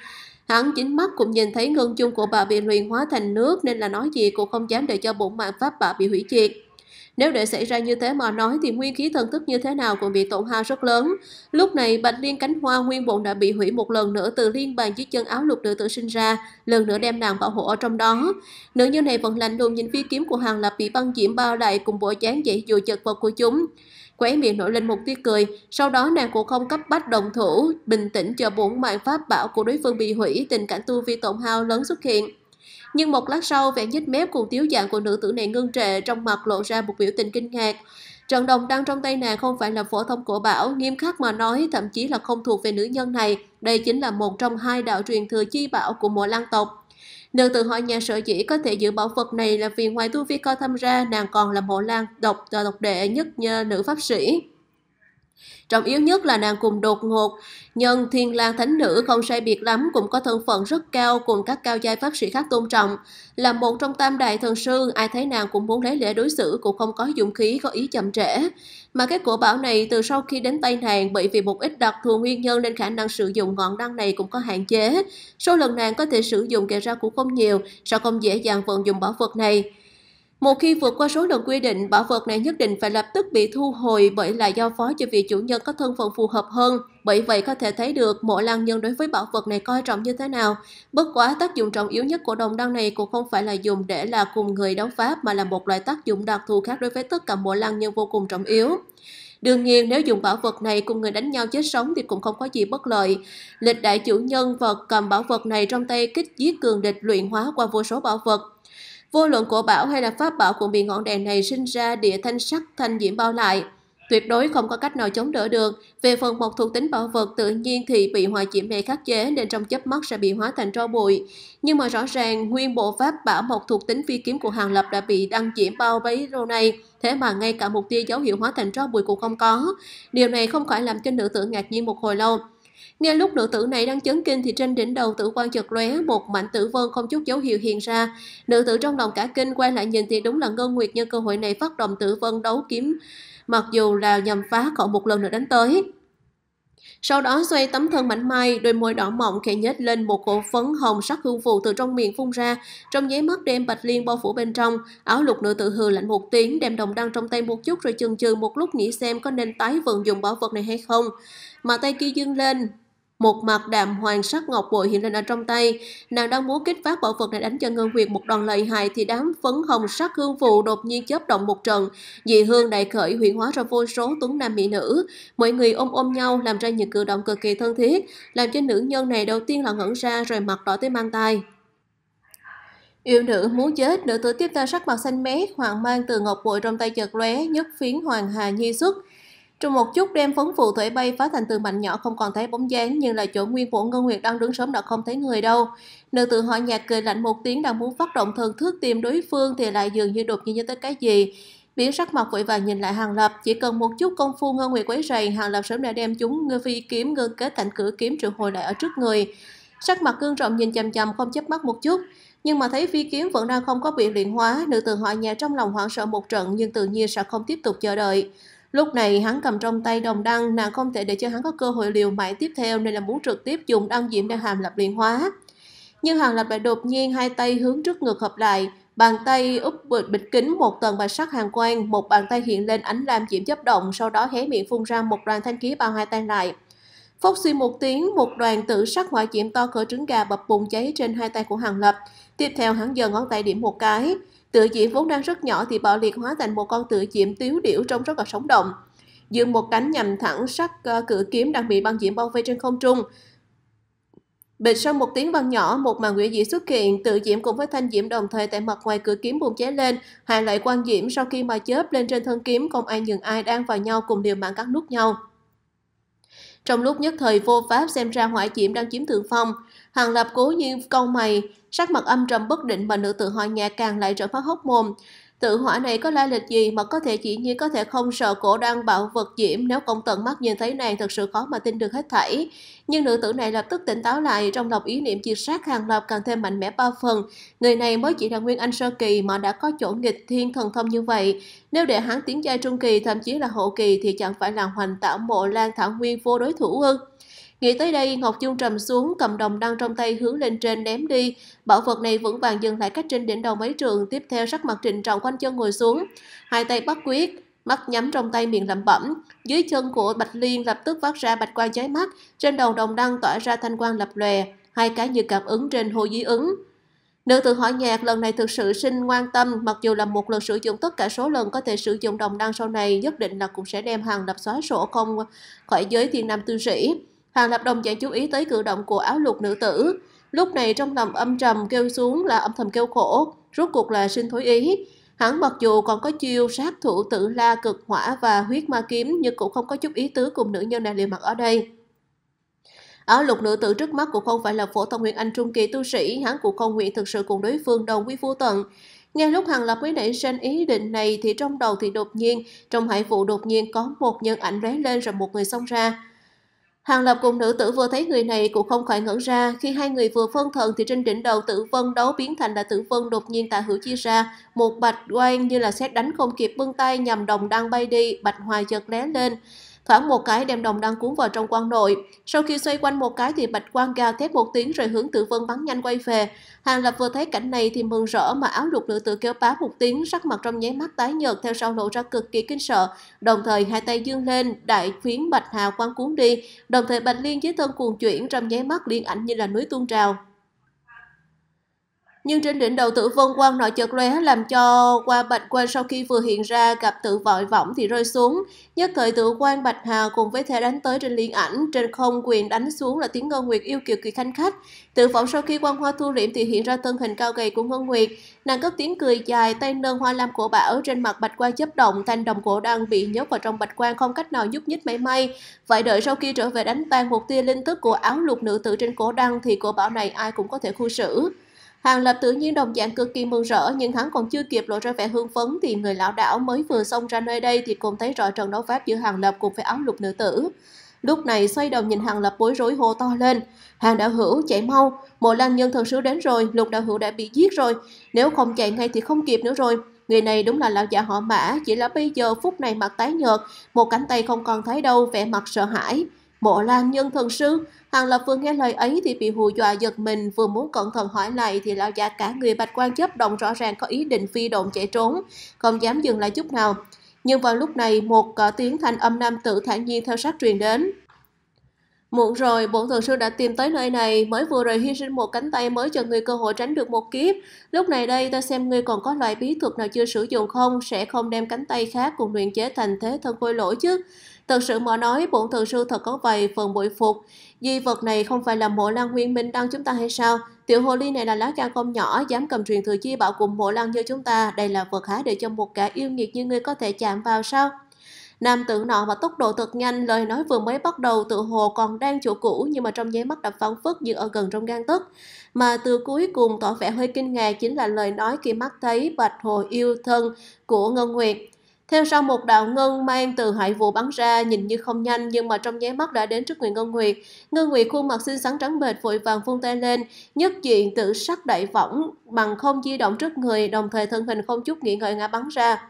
Hắn chính mắt cũng nhìn thấy ngân chung của bà bị luyện hóa thành nước nên là nói gì cũng không dám để cho bổn mạng pháp bà bị hủy diệt. Nếu để xảy ra như thế mà nói thì nguyên khí thần thức như thế nào cũng bị tổn hao rất lớn. Lúc này Bạch Liên cánh hoa nguyên bộn đã bị hủy một lần nữa từ liên bàn dưới chân áo lục nữ tử sinh ra, lần nữa đem nàng bảo hộ ở trong đó. Nữ nhân này vẫn lạnh lùng nhìn phi kiếm của Hàng Lập bị băng diễm bao đại cùng bộ dáng dậy dù chật vật của chúng quẻ miệng nổi lên một tia cười. Sau đó nàng cũng không cấp bách đồng thủ, bình tĩnh chờ bốn mạng pháp bảo của đối phương bị hủy, tình cảnh tu vi tổn hao lớn xuất hiện. Nhưng một lát sau, vẻ nhếch mép cùng tiếu dạng của nữ tử này ngưng trệ, trong mặt lộ ra một biểu tình kinh ngạc. Trận đồng đang trong tay nàng không phải là phổ thông cổ bảo, nghiêm khắc mà nói thậm chí là không thuộc về nữ nhân này. Đây chính là một trong hai đạo truyền thừa chi bảo của mùa lan tộc. Nữ tự hỏi nhà sở dĩ có thể giữ bảo vật này là vì ngoài tu vi co tham ra, nàng còn là mộ lan độc và độc đệ nhất nhờ nữ pháp sĩ. Trọng yếu nhất là nàng cùng đột ngột, nhân thiên lang thánh nữ không sai biệt lắm cũng có thân phận rất cao cùng các cao giai pháp sĩ khác tôn trọng. Là một trong tam đại thần sư, ai thấy nàng cũng muốn lấy lễ đối xử cũng không có dũng khí có ý chậm trễ. Mà cái cổ bảo này từ sau khi đến tay nàng bởi vì một ít đặc thù nguyên nhân nên khả năng sử dụng ngọn đăng này cũng có hạn chế. Số lần nàng có thể sử dụng kẻ ra cũng không nhiều, sao không dễ dàng vận dụng bảo vật này. Một khi vượt qua số lần quy định, bảo vật này nhất định phải lập tức bị thu hồi bởi là giao phó cho vị chủ nhân có thân phận phù hợp hơn. Bởi vậy có thể thấy được mộ lang nhân đối với bảo vật này coi trọng như thế nào. Bất quá tác dụng trọng yếu nhất của đồng đăng này cũng không phải là dùng để là cùng người đấu pháp mà là một loại tác dụng đặc thù khác đối với tất cả mộ lang nhân vô cùng trọng yếu. Đương nhiên nếu dùng bảo vật này cùng người đánh nhau chết sống thì cũng không có gì bất lợi. Lịch đại chủ nhân vật cầm bảo vật này trong tay kích giết cường địch luyện hóa qua vô số bảo vật Vô luận cổ bảo hay là pháp bảo cũng bị ngọn đèn này sinh ra địa thanh sắc thanh diễm bao lại. Tuyệt đối không có cách nào chống đỡ được. Về phần một thuộc tính bảo vật tự nhiên thì bị hỏa diễm này khắc chế nên trong chớp mắt sẽ bị hóa thành tro bụi. Nhưng mà rõ ràng nguyên bộ pháp bảo một thuộc tính phi kiếm của Hàng Lập đã bị đăng diễm bao bấy lâu này. Thế mà ngay cả một tia dấu hiệu hóa thành tro bụi cũng không có. Điều này không khỏi làm cho nữ tử ngạc nhiên một hồi lâu. Ngay lúc nữ tử này đang chấn kinh thì trên đỉnh đầu tử quan chợt lóe một mảnh tử vân không chút dấu hiệu hiện ra. Nữ tử trong lòng cả kinh quay lại nhìn thì đúng là Ngân Nguyệt nhân cơ hội này phát động tử vân đấu kiếm, mặc dù là nhằm phá cậu một lần nữa đánh tới. Sau đó xoay tấm thân mảnh mai, đôi môi đỏ mọng khẽ nhếch lên một cổ phấn hồng sắc hương phù từ trong miệng phun ra, trong giấy mắt đêm Bạch Liên bao phủ bên trong, áo lục nữ tự hừ lạnh một tiếng, đem đồng đăng trong tay một chút rồi chừng chừ một lúc nghĩ xem có nên tái vận dụng bảo vật này hay không. Mà tay kia dương lên, một mặt đạm hoàng sắc ngọc bội hiện lên ở trong tay. Nàng đang muốn kích phát bảo vật để đánh cho Ngân huyệt một đòn lợi hại thì đám phấn hồng sắc hương vụ đột nhiên chớp động một trận. Dị hương đại khởi huyện hóa ra vô số tuấn nam mỹ nữ. Mọi người ôm ôm nhau làm ra những cử động cực kỳ thân thiết, làm cho nữ nhân này đầu tiên là ngẩn ra rồi mặt đỏ tới mang tai. Yêu nữ muốn chết, nữ tử tiếp theo sắc mặt xanh mét, hoàng mang từ ngọc bội trong tay chợt lóe, nhất phiến hoàng hà nhi xuất. Trong một chút, đem phấn phù thủy bay phá thành tường mạnh nhỏ không còn thấy bóng dáng, nhưng là chỗ nguyên vũ Ngân Nguyệt đang đứng sớm đã không thấy người đâu. Nữ tử họ nhạc cười lạnh một tiếng đang muốn phát động thần thước tìm đối phương thì lại dường như đột nhiên nhớ tới cái gì. Biến sắc mặt vội vàng nhìn lại Hàng Lập, chỉ cần một chút công phu Ngân Nguyệt quấy rầy, Hàng Lập sớm đã đem chúng ngư phi kiếm ngân kết thành cửa kiếm triệu hồi lại ở trước người. Sắc mặt cương rộng nhìn chằm chằm không chớp mắt một chút, nhưng mà thấy phi kiếm vẫn đang không có bị luyện hóa, nữ tử họ nhà trong lòng hoảng sợ một trận nhưng tự nhiên sẽ không tiếp tục chờ đợi. Lúc này hắn cầm trong tay đồng đăng, nàng không thể để cho hắn có cơ hội liều mãi tiếp theo nên là muốn trực tiếp dùng đăng diễm để hàm lập liền hóa. Nhưng hàng lập lại đột nhiên hai tay hướng trước ngược hợp lại, bàn tay úp bịch, bịch kính một tầng bạch sắc hàng quang, một bàn tay hiện lên ánh lam diễm chấp động, sau đó hé miệng phun ra một đoàn thanh khí bao hai tay lại. Phốc suy một tiếng, một đoàn tử sắc hỏa diễm to cỡ trứng gà bập bùng cháy trên hai tay của Hàng Lập. Tiếp theo hắn giơ ngón tay điểm một cái, Tự diễm vốn đang rất nhỏ thì bạo liệt hóa thành một con tự diễm tiếu điểu trông rất là sống động. Dương một cánh nhằm thẳng sắc ờ, cử kiếm đang bị băng diễm bao vây trên không trung. Bịch sau một tiếng vang nhỏ, một màn nguyễn diễm xuất hiện, tự diễm cùng với thanh diễm đồng thời tại mặt ngoài cửa kiếm bùng cháy lên, hạ lại quan diễm sau khi mà chớp lên trên thân kiếm, không ai nhường ai đang vào nhau cùng liều mạng cắt nút nhau. Trong lúc nhất thời vô pháp xem ra hỏa diễm đang chiếm thượng phong, Hàng Lập cố như câu mày, sắc mặt âm trầm bất định mà nữ tự họ nhà càng lại trở phát hốc mồm. Tự hỏa này có lai lịch gì mà có thể chỉ như có thể không sợ cổ đang bạo vật diễm nếu công tận mắt nhìn thấy nàng thật sự khó mà tin được hết thảy. Nhưng nữ tử này lập tức tỉnh táo lại, trong lòng ý niệm diệt sát hàng lập càng thêm mạnh mẽ ba phần. Người này mới chỉ là nguyên anh sơ kỳ mà đã có chỗ nghịch thiên thần thông như vậy. Nếu để hắn tiến giai trung kỳ thậm chí là hậu kỳ thì chẳng phải là hoành tạo mộ lan thảo nguyên vô đối thủ ư? Nghĩ tới đây, Ngọc Dung trầm xuống, cầm đồng đăng trong tay hướng lên trên ném đi. Bảo vật này vững vàng dừng lại cách trên đỉnh đầu mấy trường, tiếp theo sắc mặt trịnh trọng quanh chân ngồi xuống. Hai tay bắt quyết, mắt nhắm trong tay miệng lẩm bẩm. Dưới chân của Bạch Liên lập tức phát ra bạch quang chói mắt, trên đầu đồng đăng tỏa ra thanh quang lập lòe, hai cái như cảm ứng trên hồ dí ứng. Nữ tự hỏi nhạc lần này thực sự sinh quan tâm, mặc dù là một lần sử dụng tất cả số lần có thể sử dụng đồng đăng sau này, nhất định là cũng sẽ đem hàng lập xóa sổ không khỏi giới thiên nam tư sĩ. Hàng Lập Đồng chẳng chú ý tới cử động của áo lục nữ tử. Lúc này trong lòng âm trầm kêu xuống là âm thầm kêu khổ, rốt cuộc là sinh thối ý. Hắn mặc dù còn có chiêu sát thủ tự la cực hỏa và huyết ma kiếm nhưng cũng không có chút ý tứ cùng nữ nhân này liền mặt ở đây. Áo lục nữ tử trước mắt cũng không phải là phổ thông huyền anh trung kỳ tu sĩ, hắn cũng không nguyện thực sự cùng đối phương đồng quy vô tận. Nghe lúc Hàng Lập mới nảy sinh ý định này thì trong đầu thì đột nhiên, trong hải vụ đột nhiên có một nhân ảnh lóe lên rồi một người xông ra. Hàng Lập cùng nữ tử vừa thấy người này cũng không khỏi ngẩn ra, khi hai người vừa phân thần thì trên đỉnh đầu tử vân đấu biến thành là tử vân đột nhiên tạ hữu chia ra, một bạch quang như là xét đánh không kịp bưng tay nhằm đồng đang bay đi, bạch hoài chợt lé lên. Thoảng một cái đem đồng đang cuốn vào trong quan nội. Sau khi xoay quanh một cái thì bạch quan gào thét một tiếng rồi hướng tự vân bắn nhanh quay về. Hàng Lập vừa thấy cảnh này thì mừng rỡ mà áo lục nữ tự kêu bá một tiếng, sắc mặt trong nháy mắt tái nhợt theo sau lộ ra cực kỳ kinh sợ. Đồng thời hai tay dương lên, đại phiến bạch hào quan cuốn đi. Đồng thời bạch liên dưới thân cuồng chuyển trong nháy mắt liên ảnh như là núi tuôn trào. Nhưng trên đỉnh đầu tử vân quang nội chợt lóe làm cho qua bạch quan sau khi vừa hiện ra gặp tự vội võng thì rơi xuống. Nhất thời tử quan bạch hà cùng với thế đánh tới trên liên ảnh, trên không quyền đánh xuống là tiếng Ngân Nguyệt yêu kiều kỳ khanh khách. Tự vọng sau khi quan hoa thu liễm thì hiện ra thân hình cao gầy của Ngân Nguyệt. Nàng cất tiếng cười dài, tay nâng hoa lam cổ bảo trên mặt bạch quan chấp động, thanh đồng cổ đang bị nhốt vào trong bạch quan không cách nào nhúc nhích mấy may. Vậy đợi sau khi trở về đánh tan một tia linh tức của áo lục nữ tử trên cổ đăng thì cổ bảo này ai cũng có thể khu xử. Hàng Lập tự nhiên đồng dạng cực kỳ mừng rỡ nhưng hắn còn chưa kịp lộ ra vẻ hưng phấn thì người lão đảo mới vừa xông ra nơi đây thì cùng thấy rõ trận đấu pháp giữa Hàng Lập cùng với áo lục nữ tử. Lúc này xoay đầu nhìn Hàng Lập bối rối hô to lên. Hàng đạo hữu chạy mau, mộ lan nhân thật sự đến rồi, lục đạo hữu đã bị giết rồi. Nếu không chạy ngay thì không kịp nữa rồi. Người này đúng là lão già họ mã, chỉ là bây giờ phút này mặt tái nhợt, một cánh tay không còn thấy đâu, vẻ mặt sợ hãi. Mộ Lan Nhân thần sư, Hàng Lập Phương nghe lời ấy thì bị hù dọa giật mình, vừa muốn cẩn thận hỏi lại thì lão già cả người bạch quan chấp động rõ ràng có ý định phi động chạy trốn, không dám dừng lại chút nào. Nhưng vào lúc này, một cỡ ờ, tiếng thanh âm nam tử thản nhiên theo sát truyền đến. Muộn rồi, bổn thần sư đã tìm tới nơi này, mới vừa rồi hy sinh một cánh tay mới cho người cơ hội tránh được một kiếp. Lúc này đây, ta xem ngươi còn có loại bí thuật nào chưa sử dụng không, sẽ không đem cánh tay khác cùng luyện chế thành thế thân khôi lỗi chứ. Thật sự mà nói, bổn thường sư thật có vài phần bội phục. Di vật này không phải là mộ lan nguyên minh đăng chúng ta hay sao? Tiểu hồ ly này là lá gan không nhỏ, dám cầm truyền thừa chi bảo cùng mộ lan như chúng ta. Đây là vật há để cho một kẻ yêu nghiệt như ngươi có thể chạm vào sao? Nam tử nọ và tốc độ thật nhanh, lời nói vừa mới bắt đầu tự hồ còn đang chỗ cũ nhưng mà trong nháy mắt đập phóng phất như ở gần trong gan tức. Mà từ cuối cùng tỏ vẻ hơi kinh ngạc chính là lời nói khi mắt thấy bạch hồ yêu thân của Ngân Nguyệt. Theo sau một đạo ngân mang từ hải vụ bắn ra, nhìn như không nhanh nhưng mà trong nháy mắt đã đến trước người Ngân Nguyệt. Ngân Nguyệt khuôn mặt xinh xắn trắng bệch vội vàng phun tay lên, nhất diện tự sắc đại võng bằng không di động trước người, đồng thời thân hình không chút nghĩ ngợi ngã bắn ra.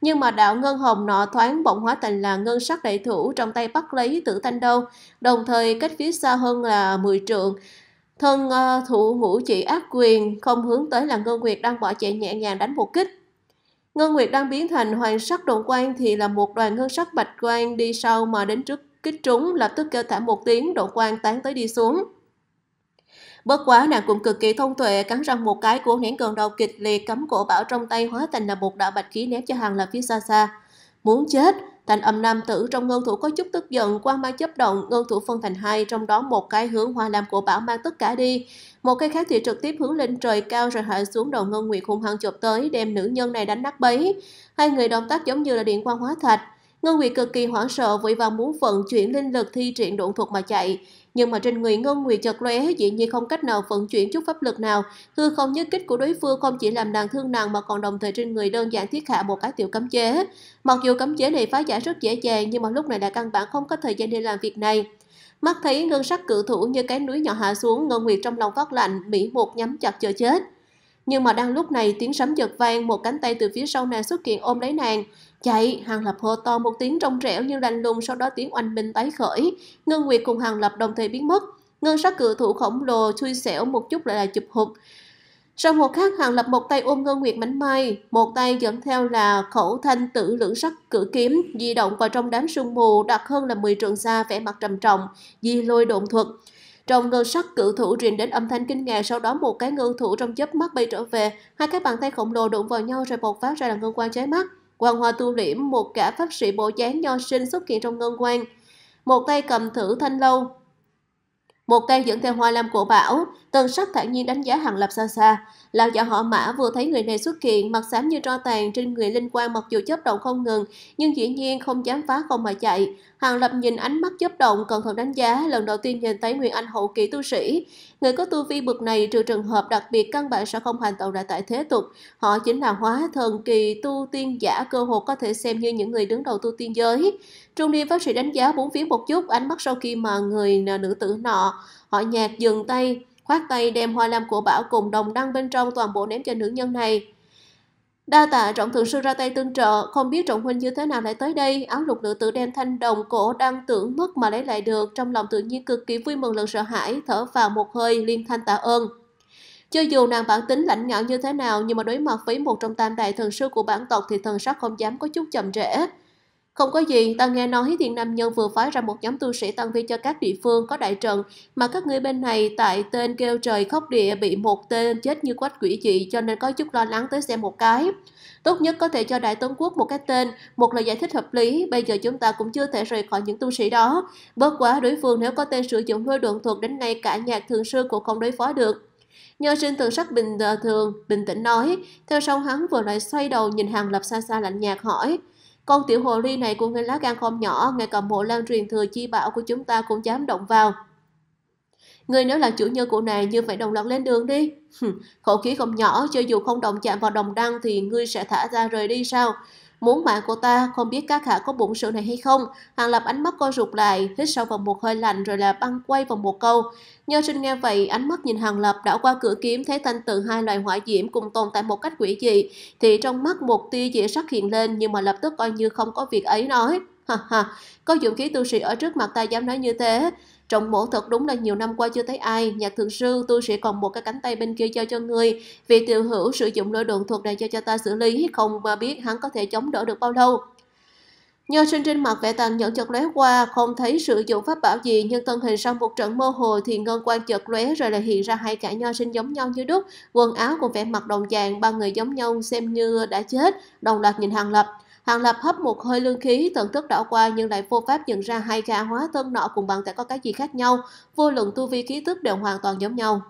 Nhưng mà đạo ngân hồng nọ thoáng bỗng hóa thành là ngân sắc đại thủ trong tay bắt lấy tử thanh đâu, đồng thời cách phía xa hơn là 10 trượng. Thân uh, thủ ngũ chỉ ác quyền không hướng tới là ngân nguyệt đang bỏ chạy nhẹ nhàng đánh một kích. Ngân Nguyệt đang biến thành hoàng sắc đồn quang thì là một đoàn ngân sắc bạch quang đi sau mà đến trước kích trúng lập tức kêu thả một tiếng đồn quang tán tới đi xuống. Bất quá nàng cũng cực kỳ thông tuệ, cắn răng một cái của nén cơn đầu kịch liệt cấm cổ bảo trong tay hóa thành là một đạo bạch khí ném cho hàng là phía xa xa. Muốn chết, thành âm nam tử trong ngân thủ có chút tức giận, quang mang chấp động, ngân thủ phân thành hai, trong đó một cái hướng hoa lam cổ bảo mang tất cả đi. Một cây khác thì trực tiếp hướng lên trời cao rồi hạ xuống đầu Ngân Nguyệt hung hăng chụp tới, đem nữ nhân này đánh nát bấy. Hai người động tác giống như là điện quang hóa thạch. Ngân Nguyệt cực kỳ hoảng sợ vội vàng muốn vận chuyển linh lực thi triển độn thuật mà chạy. Nhưng mà trên người Ngân Nguyệt chật lóe dĩ nhiên không cách nào vận chuyển chút pháp lực nào. Hư không nhất kích của đối phương không chỉ làm nàng thương nàng mà còn đồng thời trên người đơn giản thiết hạ một cái tiểu cấm chế. Mặc dù cấm chế này phá giải rất dễ dàng nhưng mà lúc này đã căn bản không có thời gian để làm việc này. Mắt thấy ngân sắc cự thủ như cái núi nhỏ hạ xuống, Ngân Nguyệt trong lòng phát lạnh, Mỹ một nhắm chặt chờ chết. Nhưng mà đang lúc này tiếng sấm giật vang, một cánh tay từ phía sau nàng xuất hiện ôm lấy nàng. Chạy, Hàng Lập hô to một tiếng trong trẻo như lành lùng, sau đó tiếng oanh minh tái khởi. Ngân Nguyệt cùng Hàng Lập đồng thời biến mất. Ngân sắc cự thủ khổng lồ chui xẻo một chút lại là chụp hụt. Sau một khắc, Hàng Lập một tay ôm Ngân Nguyệt mảnh may, một tay dẫn theo là khẩu thanh tử lưỡng sắc cử kiếm, di động vào trong đám sương mù đặc hơn là 10 trường xa vẻ mặt trầm trọng, di lôi độn thuật. Trong ngân sắc cự thủ truyền đến âm thanh kinh ngạc, sau đó một cái ngư thủ trong chớp mắt bay trở về, hai cái bàn tay khổng lồ đụng vào nhau rồi bột phát ra là ngân quan trái mắt. Quang hoa tu liễm, một cả pháp sĩ bộ dáng nho sinh xuất hiện trong ngân quan. Một tay cầm thử thanh lâu, một tay dẫn theo hoa lam cổ bảo, Tần sắc thản nhiên đánh giá Hàng Lập xa xa. Lão giả họ mã vừa thấy người này xuất hiện, mặt xám như tro tàn trên người linh quan mặc dù chớp động không ngừng, nhưng dĩ nhiên không dám phá không mà chạy. Hàng Lập nhìn ánh mắt chớp động còn không đánh giá, lần đầu tiên nhìn thấy Nguyên Anh hậu kỳ tu sĩ. Người có tu vi bậc này trừ trường hợp đặc biệt căn bản sẽ không hành tẩu đại tại thế tục. Họ chính là hóa thần kỳ tu tiên giả cơ hội có thể xem như những người đứng đầu tu tiên giới. Trung niên bác sĩ đánh giá bốn phía một chút, ánh mắt sau khi mà người nữ tử nọ, họ nhạt dừng tay, khoát tay đem hoa lam của Bảo cùng đồng đăng bên trong toàn bộ ném cho nữ nhân này. Đa tạ trọng thượng sư ra tay tương trợ, không biết trọng huynh như thế nào lại tới đây, áo lục nữ tử đem thanh đồng cổ đang tưởng mất mà lấy lại được, trong lòng tự nhiên cực kỳ vui mừng lẫn sợ hãi, thở vào một hơi liên thanh tạ ơn. Cho dù nàng bản tính lạnh nhạo như thế nào nhưng mà đối mặt với một trong tam đại thần sư của bản tộc thì thần sắc không dám có chút chậm trễ. Không có gì, ta nghe nói Thiên Nam Nhân vừa phái ra một nhóm tu sĩ tăng viên cho các địa phương có đại trận, mà các ngươi bên này tại tên kêu trời khóc địa bị một tên chết như quách quỷ dị cho nên có chút lo lắng tới xem một cái. Tốt nhất có thể cho Đại tống Quốc một cái tên, một lời giải thích hợp lý, bây giờ chúng ta cũng chưa thể rời khỏi những tu sĩ đó. Bớt quá đối phương nếu có tên sử dụng hơi đoạn thuật đến ngay cả nhạc thường sư cũng không đối phó được. Nho sinh từ sắc bình ờ, thường, bình tĩnh nói, theo sau hắn vừa lại xoay đầu nhìn hàng lập xa xa lạnh nhạt hỏi. Con tiểu hồ ly này cũng người lá gan không nhỏ, ngay cả mộ lan truyền thừa chi bảo của chúng ta cũng dám động vào. Người nếu là chủ nhân của này như vậy đồng loạt lên đường đi. khẩu khí không nhỏ, cho dù không động chạm vào đồng đăng thì ngươi sẽ thả ra rời đi sao? Muốn mạng của ta, không biết cá khả có bụng sự này hay không? Hàng Lập ánh mắt co rụt lại, hít sâu vào một hơi lạnh rồi là băng quay vào một câu. Nhờ sinh nghe vậy, ánh mắt nhìn Hàng Lập đảo qua cửa kiếm thấy thanh tự hai loài hỏa diễm cùng tồn tại một cách quỷ dị. Thì trong mắt một tia dễ sắc hiện lên nhưng mà lập tức coi như không có việc ấy nói. Ha ha, có dụng khí tu sĩ ở trước mặt ta dám nói như thế. Trọng mổ thật đúng là nhiều năm qua chưa thấy ai, nhạc thượng sư tôi sẽ còn một cái cánh tay bên kia cho cho người Vì tiểu hữu sử dụng lôi đồn thuật này cho cho ta xử lý, không mà biết hắn có thể chống đỡ được bao lâu. Nho sinh trên mặt vẻ tàn nhẫn chợt lóe qua, không thấy sử dụng pháp bảo gì nhưng thân hình sau một trận mơ hồ thì ngân quan chợt lóe rồi lại hiện ra hai cả nho sinh giống nhau như đúc, quần áo cùng vẻ mặt đồng dạng, ba người giống nhau xem như đã chết, đồng loạt nhìn hàng lập. Hàng Lập hấp một hơi lương khí, tận thức đảo qua nhưng lại vô pháp nhận ra hai gã hóa tân nọ cùng bằng tại có cái gì khác nhau, vô luận tu vi khí tức đều hoàn toàn giống nhau.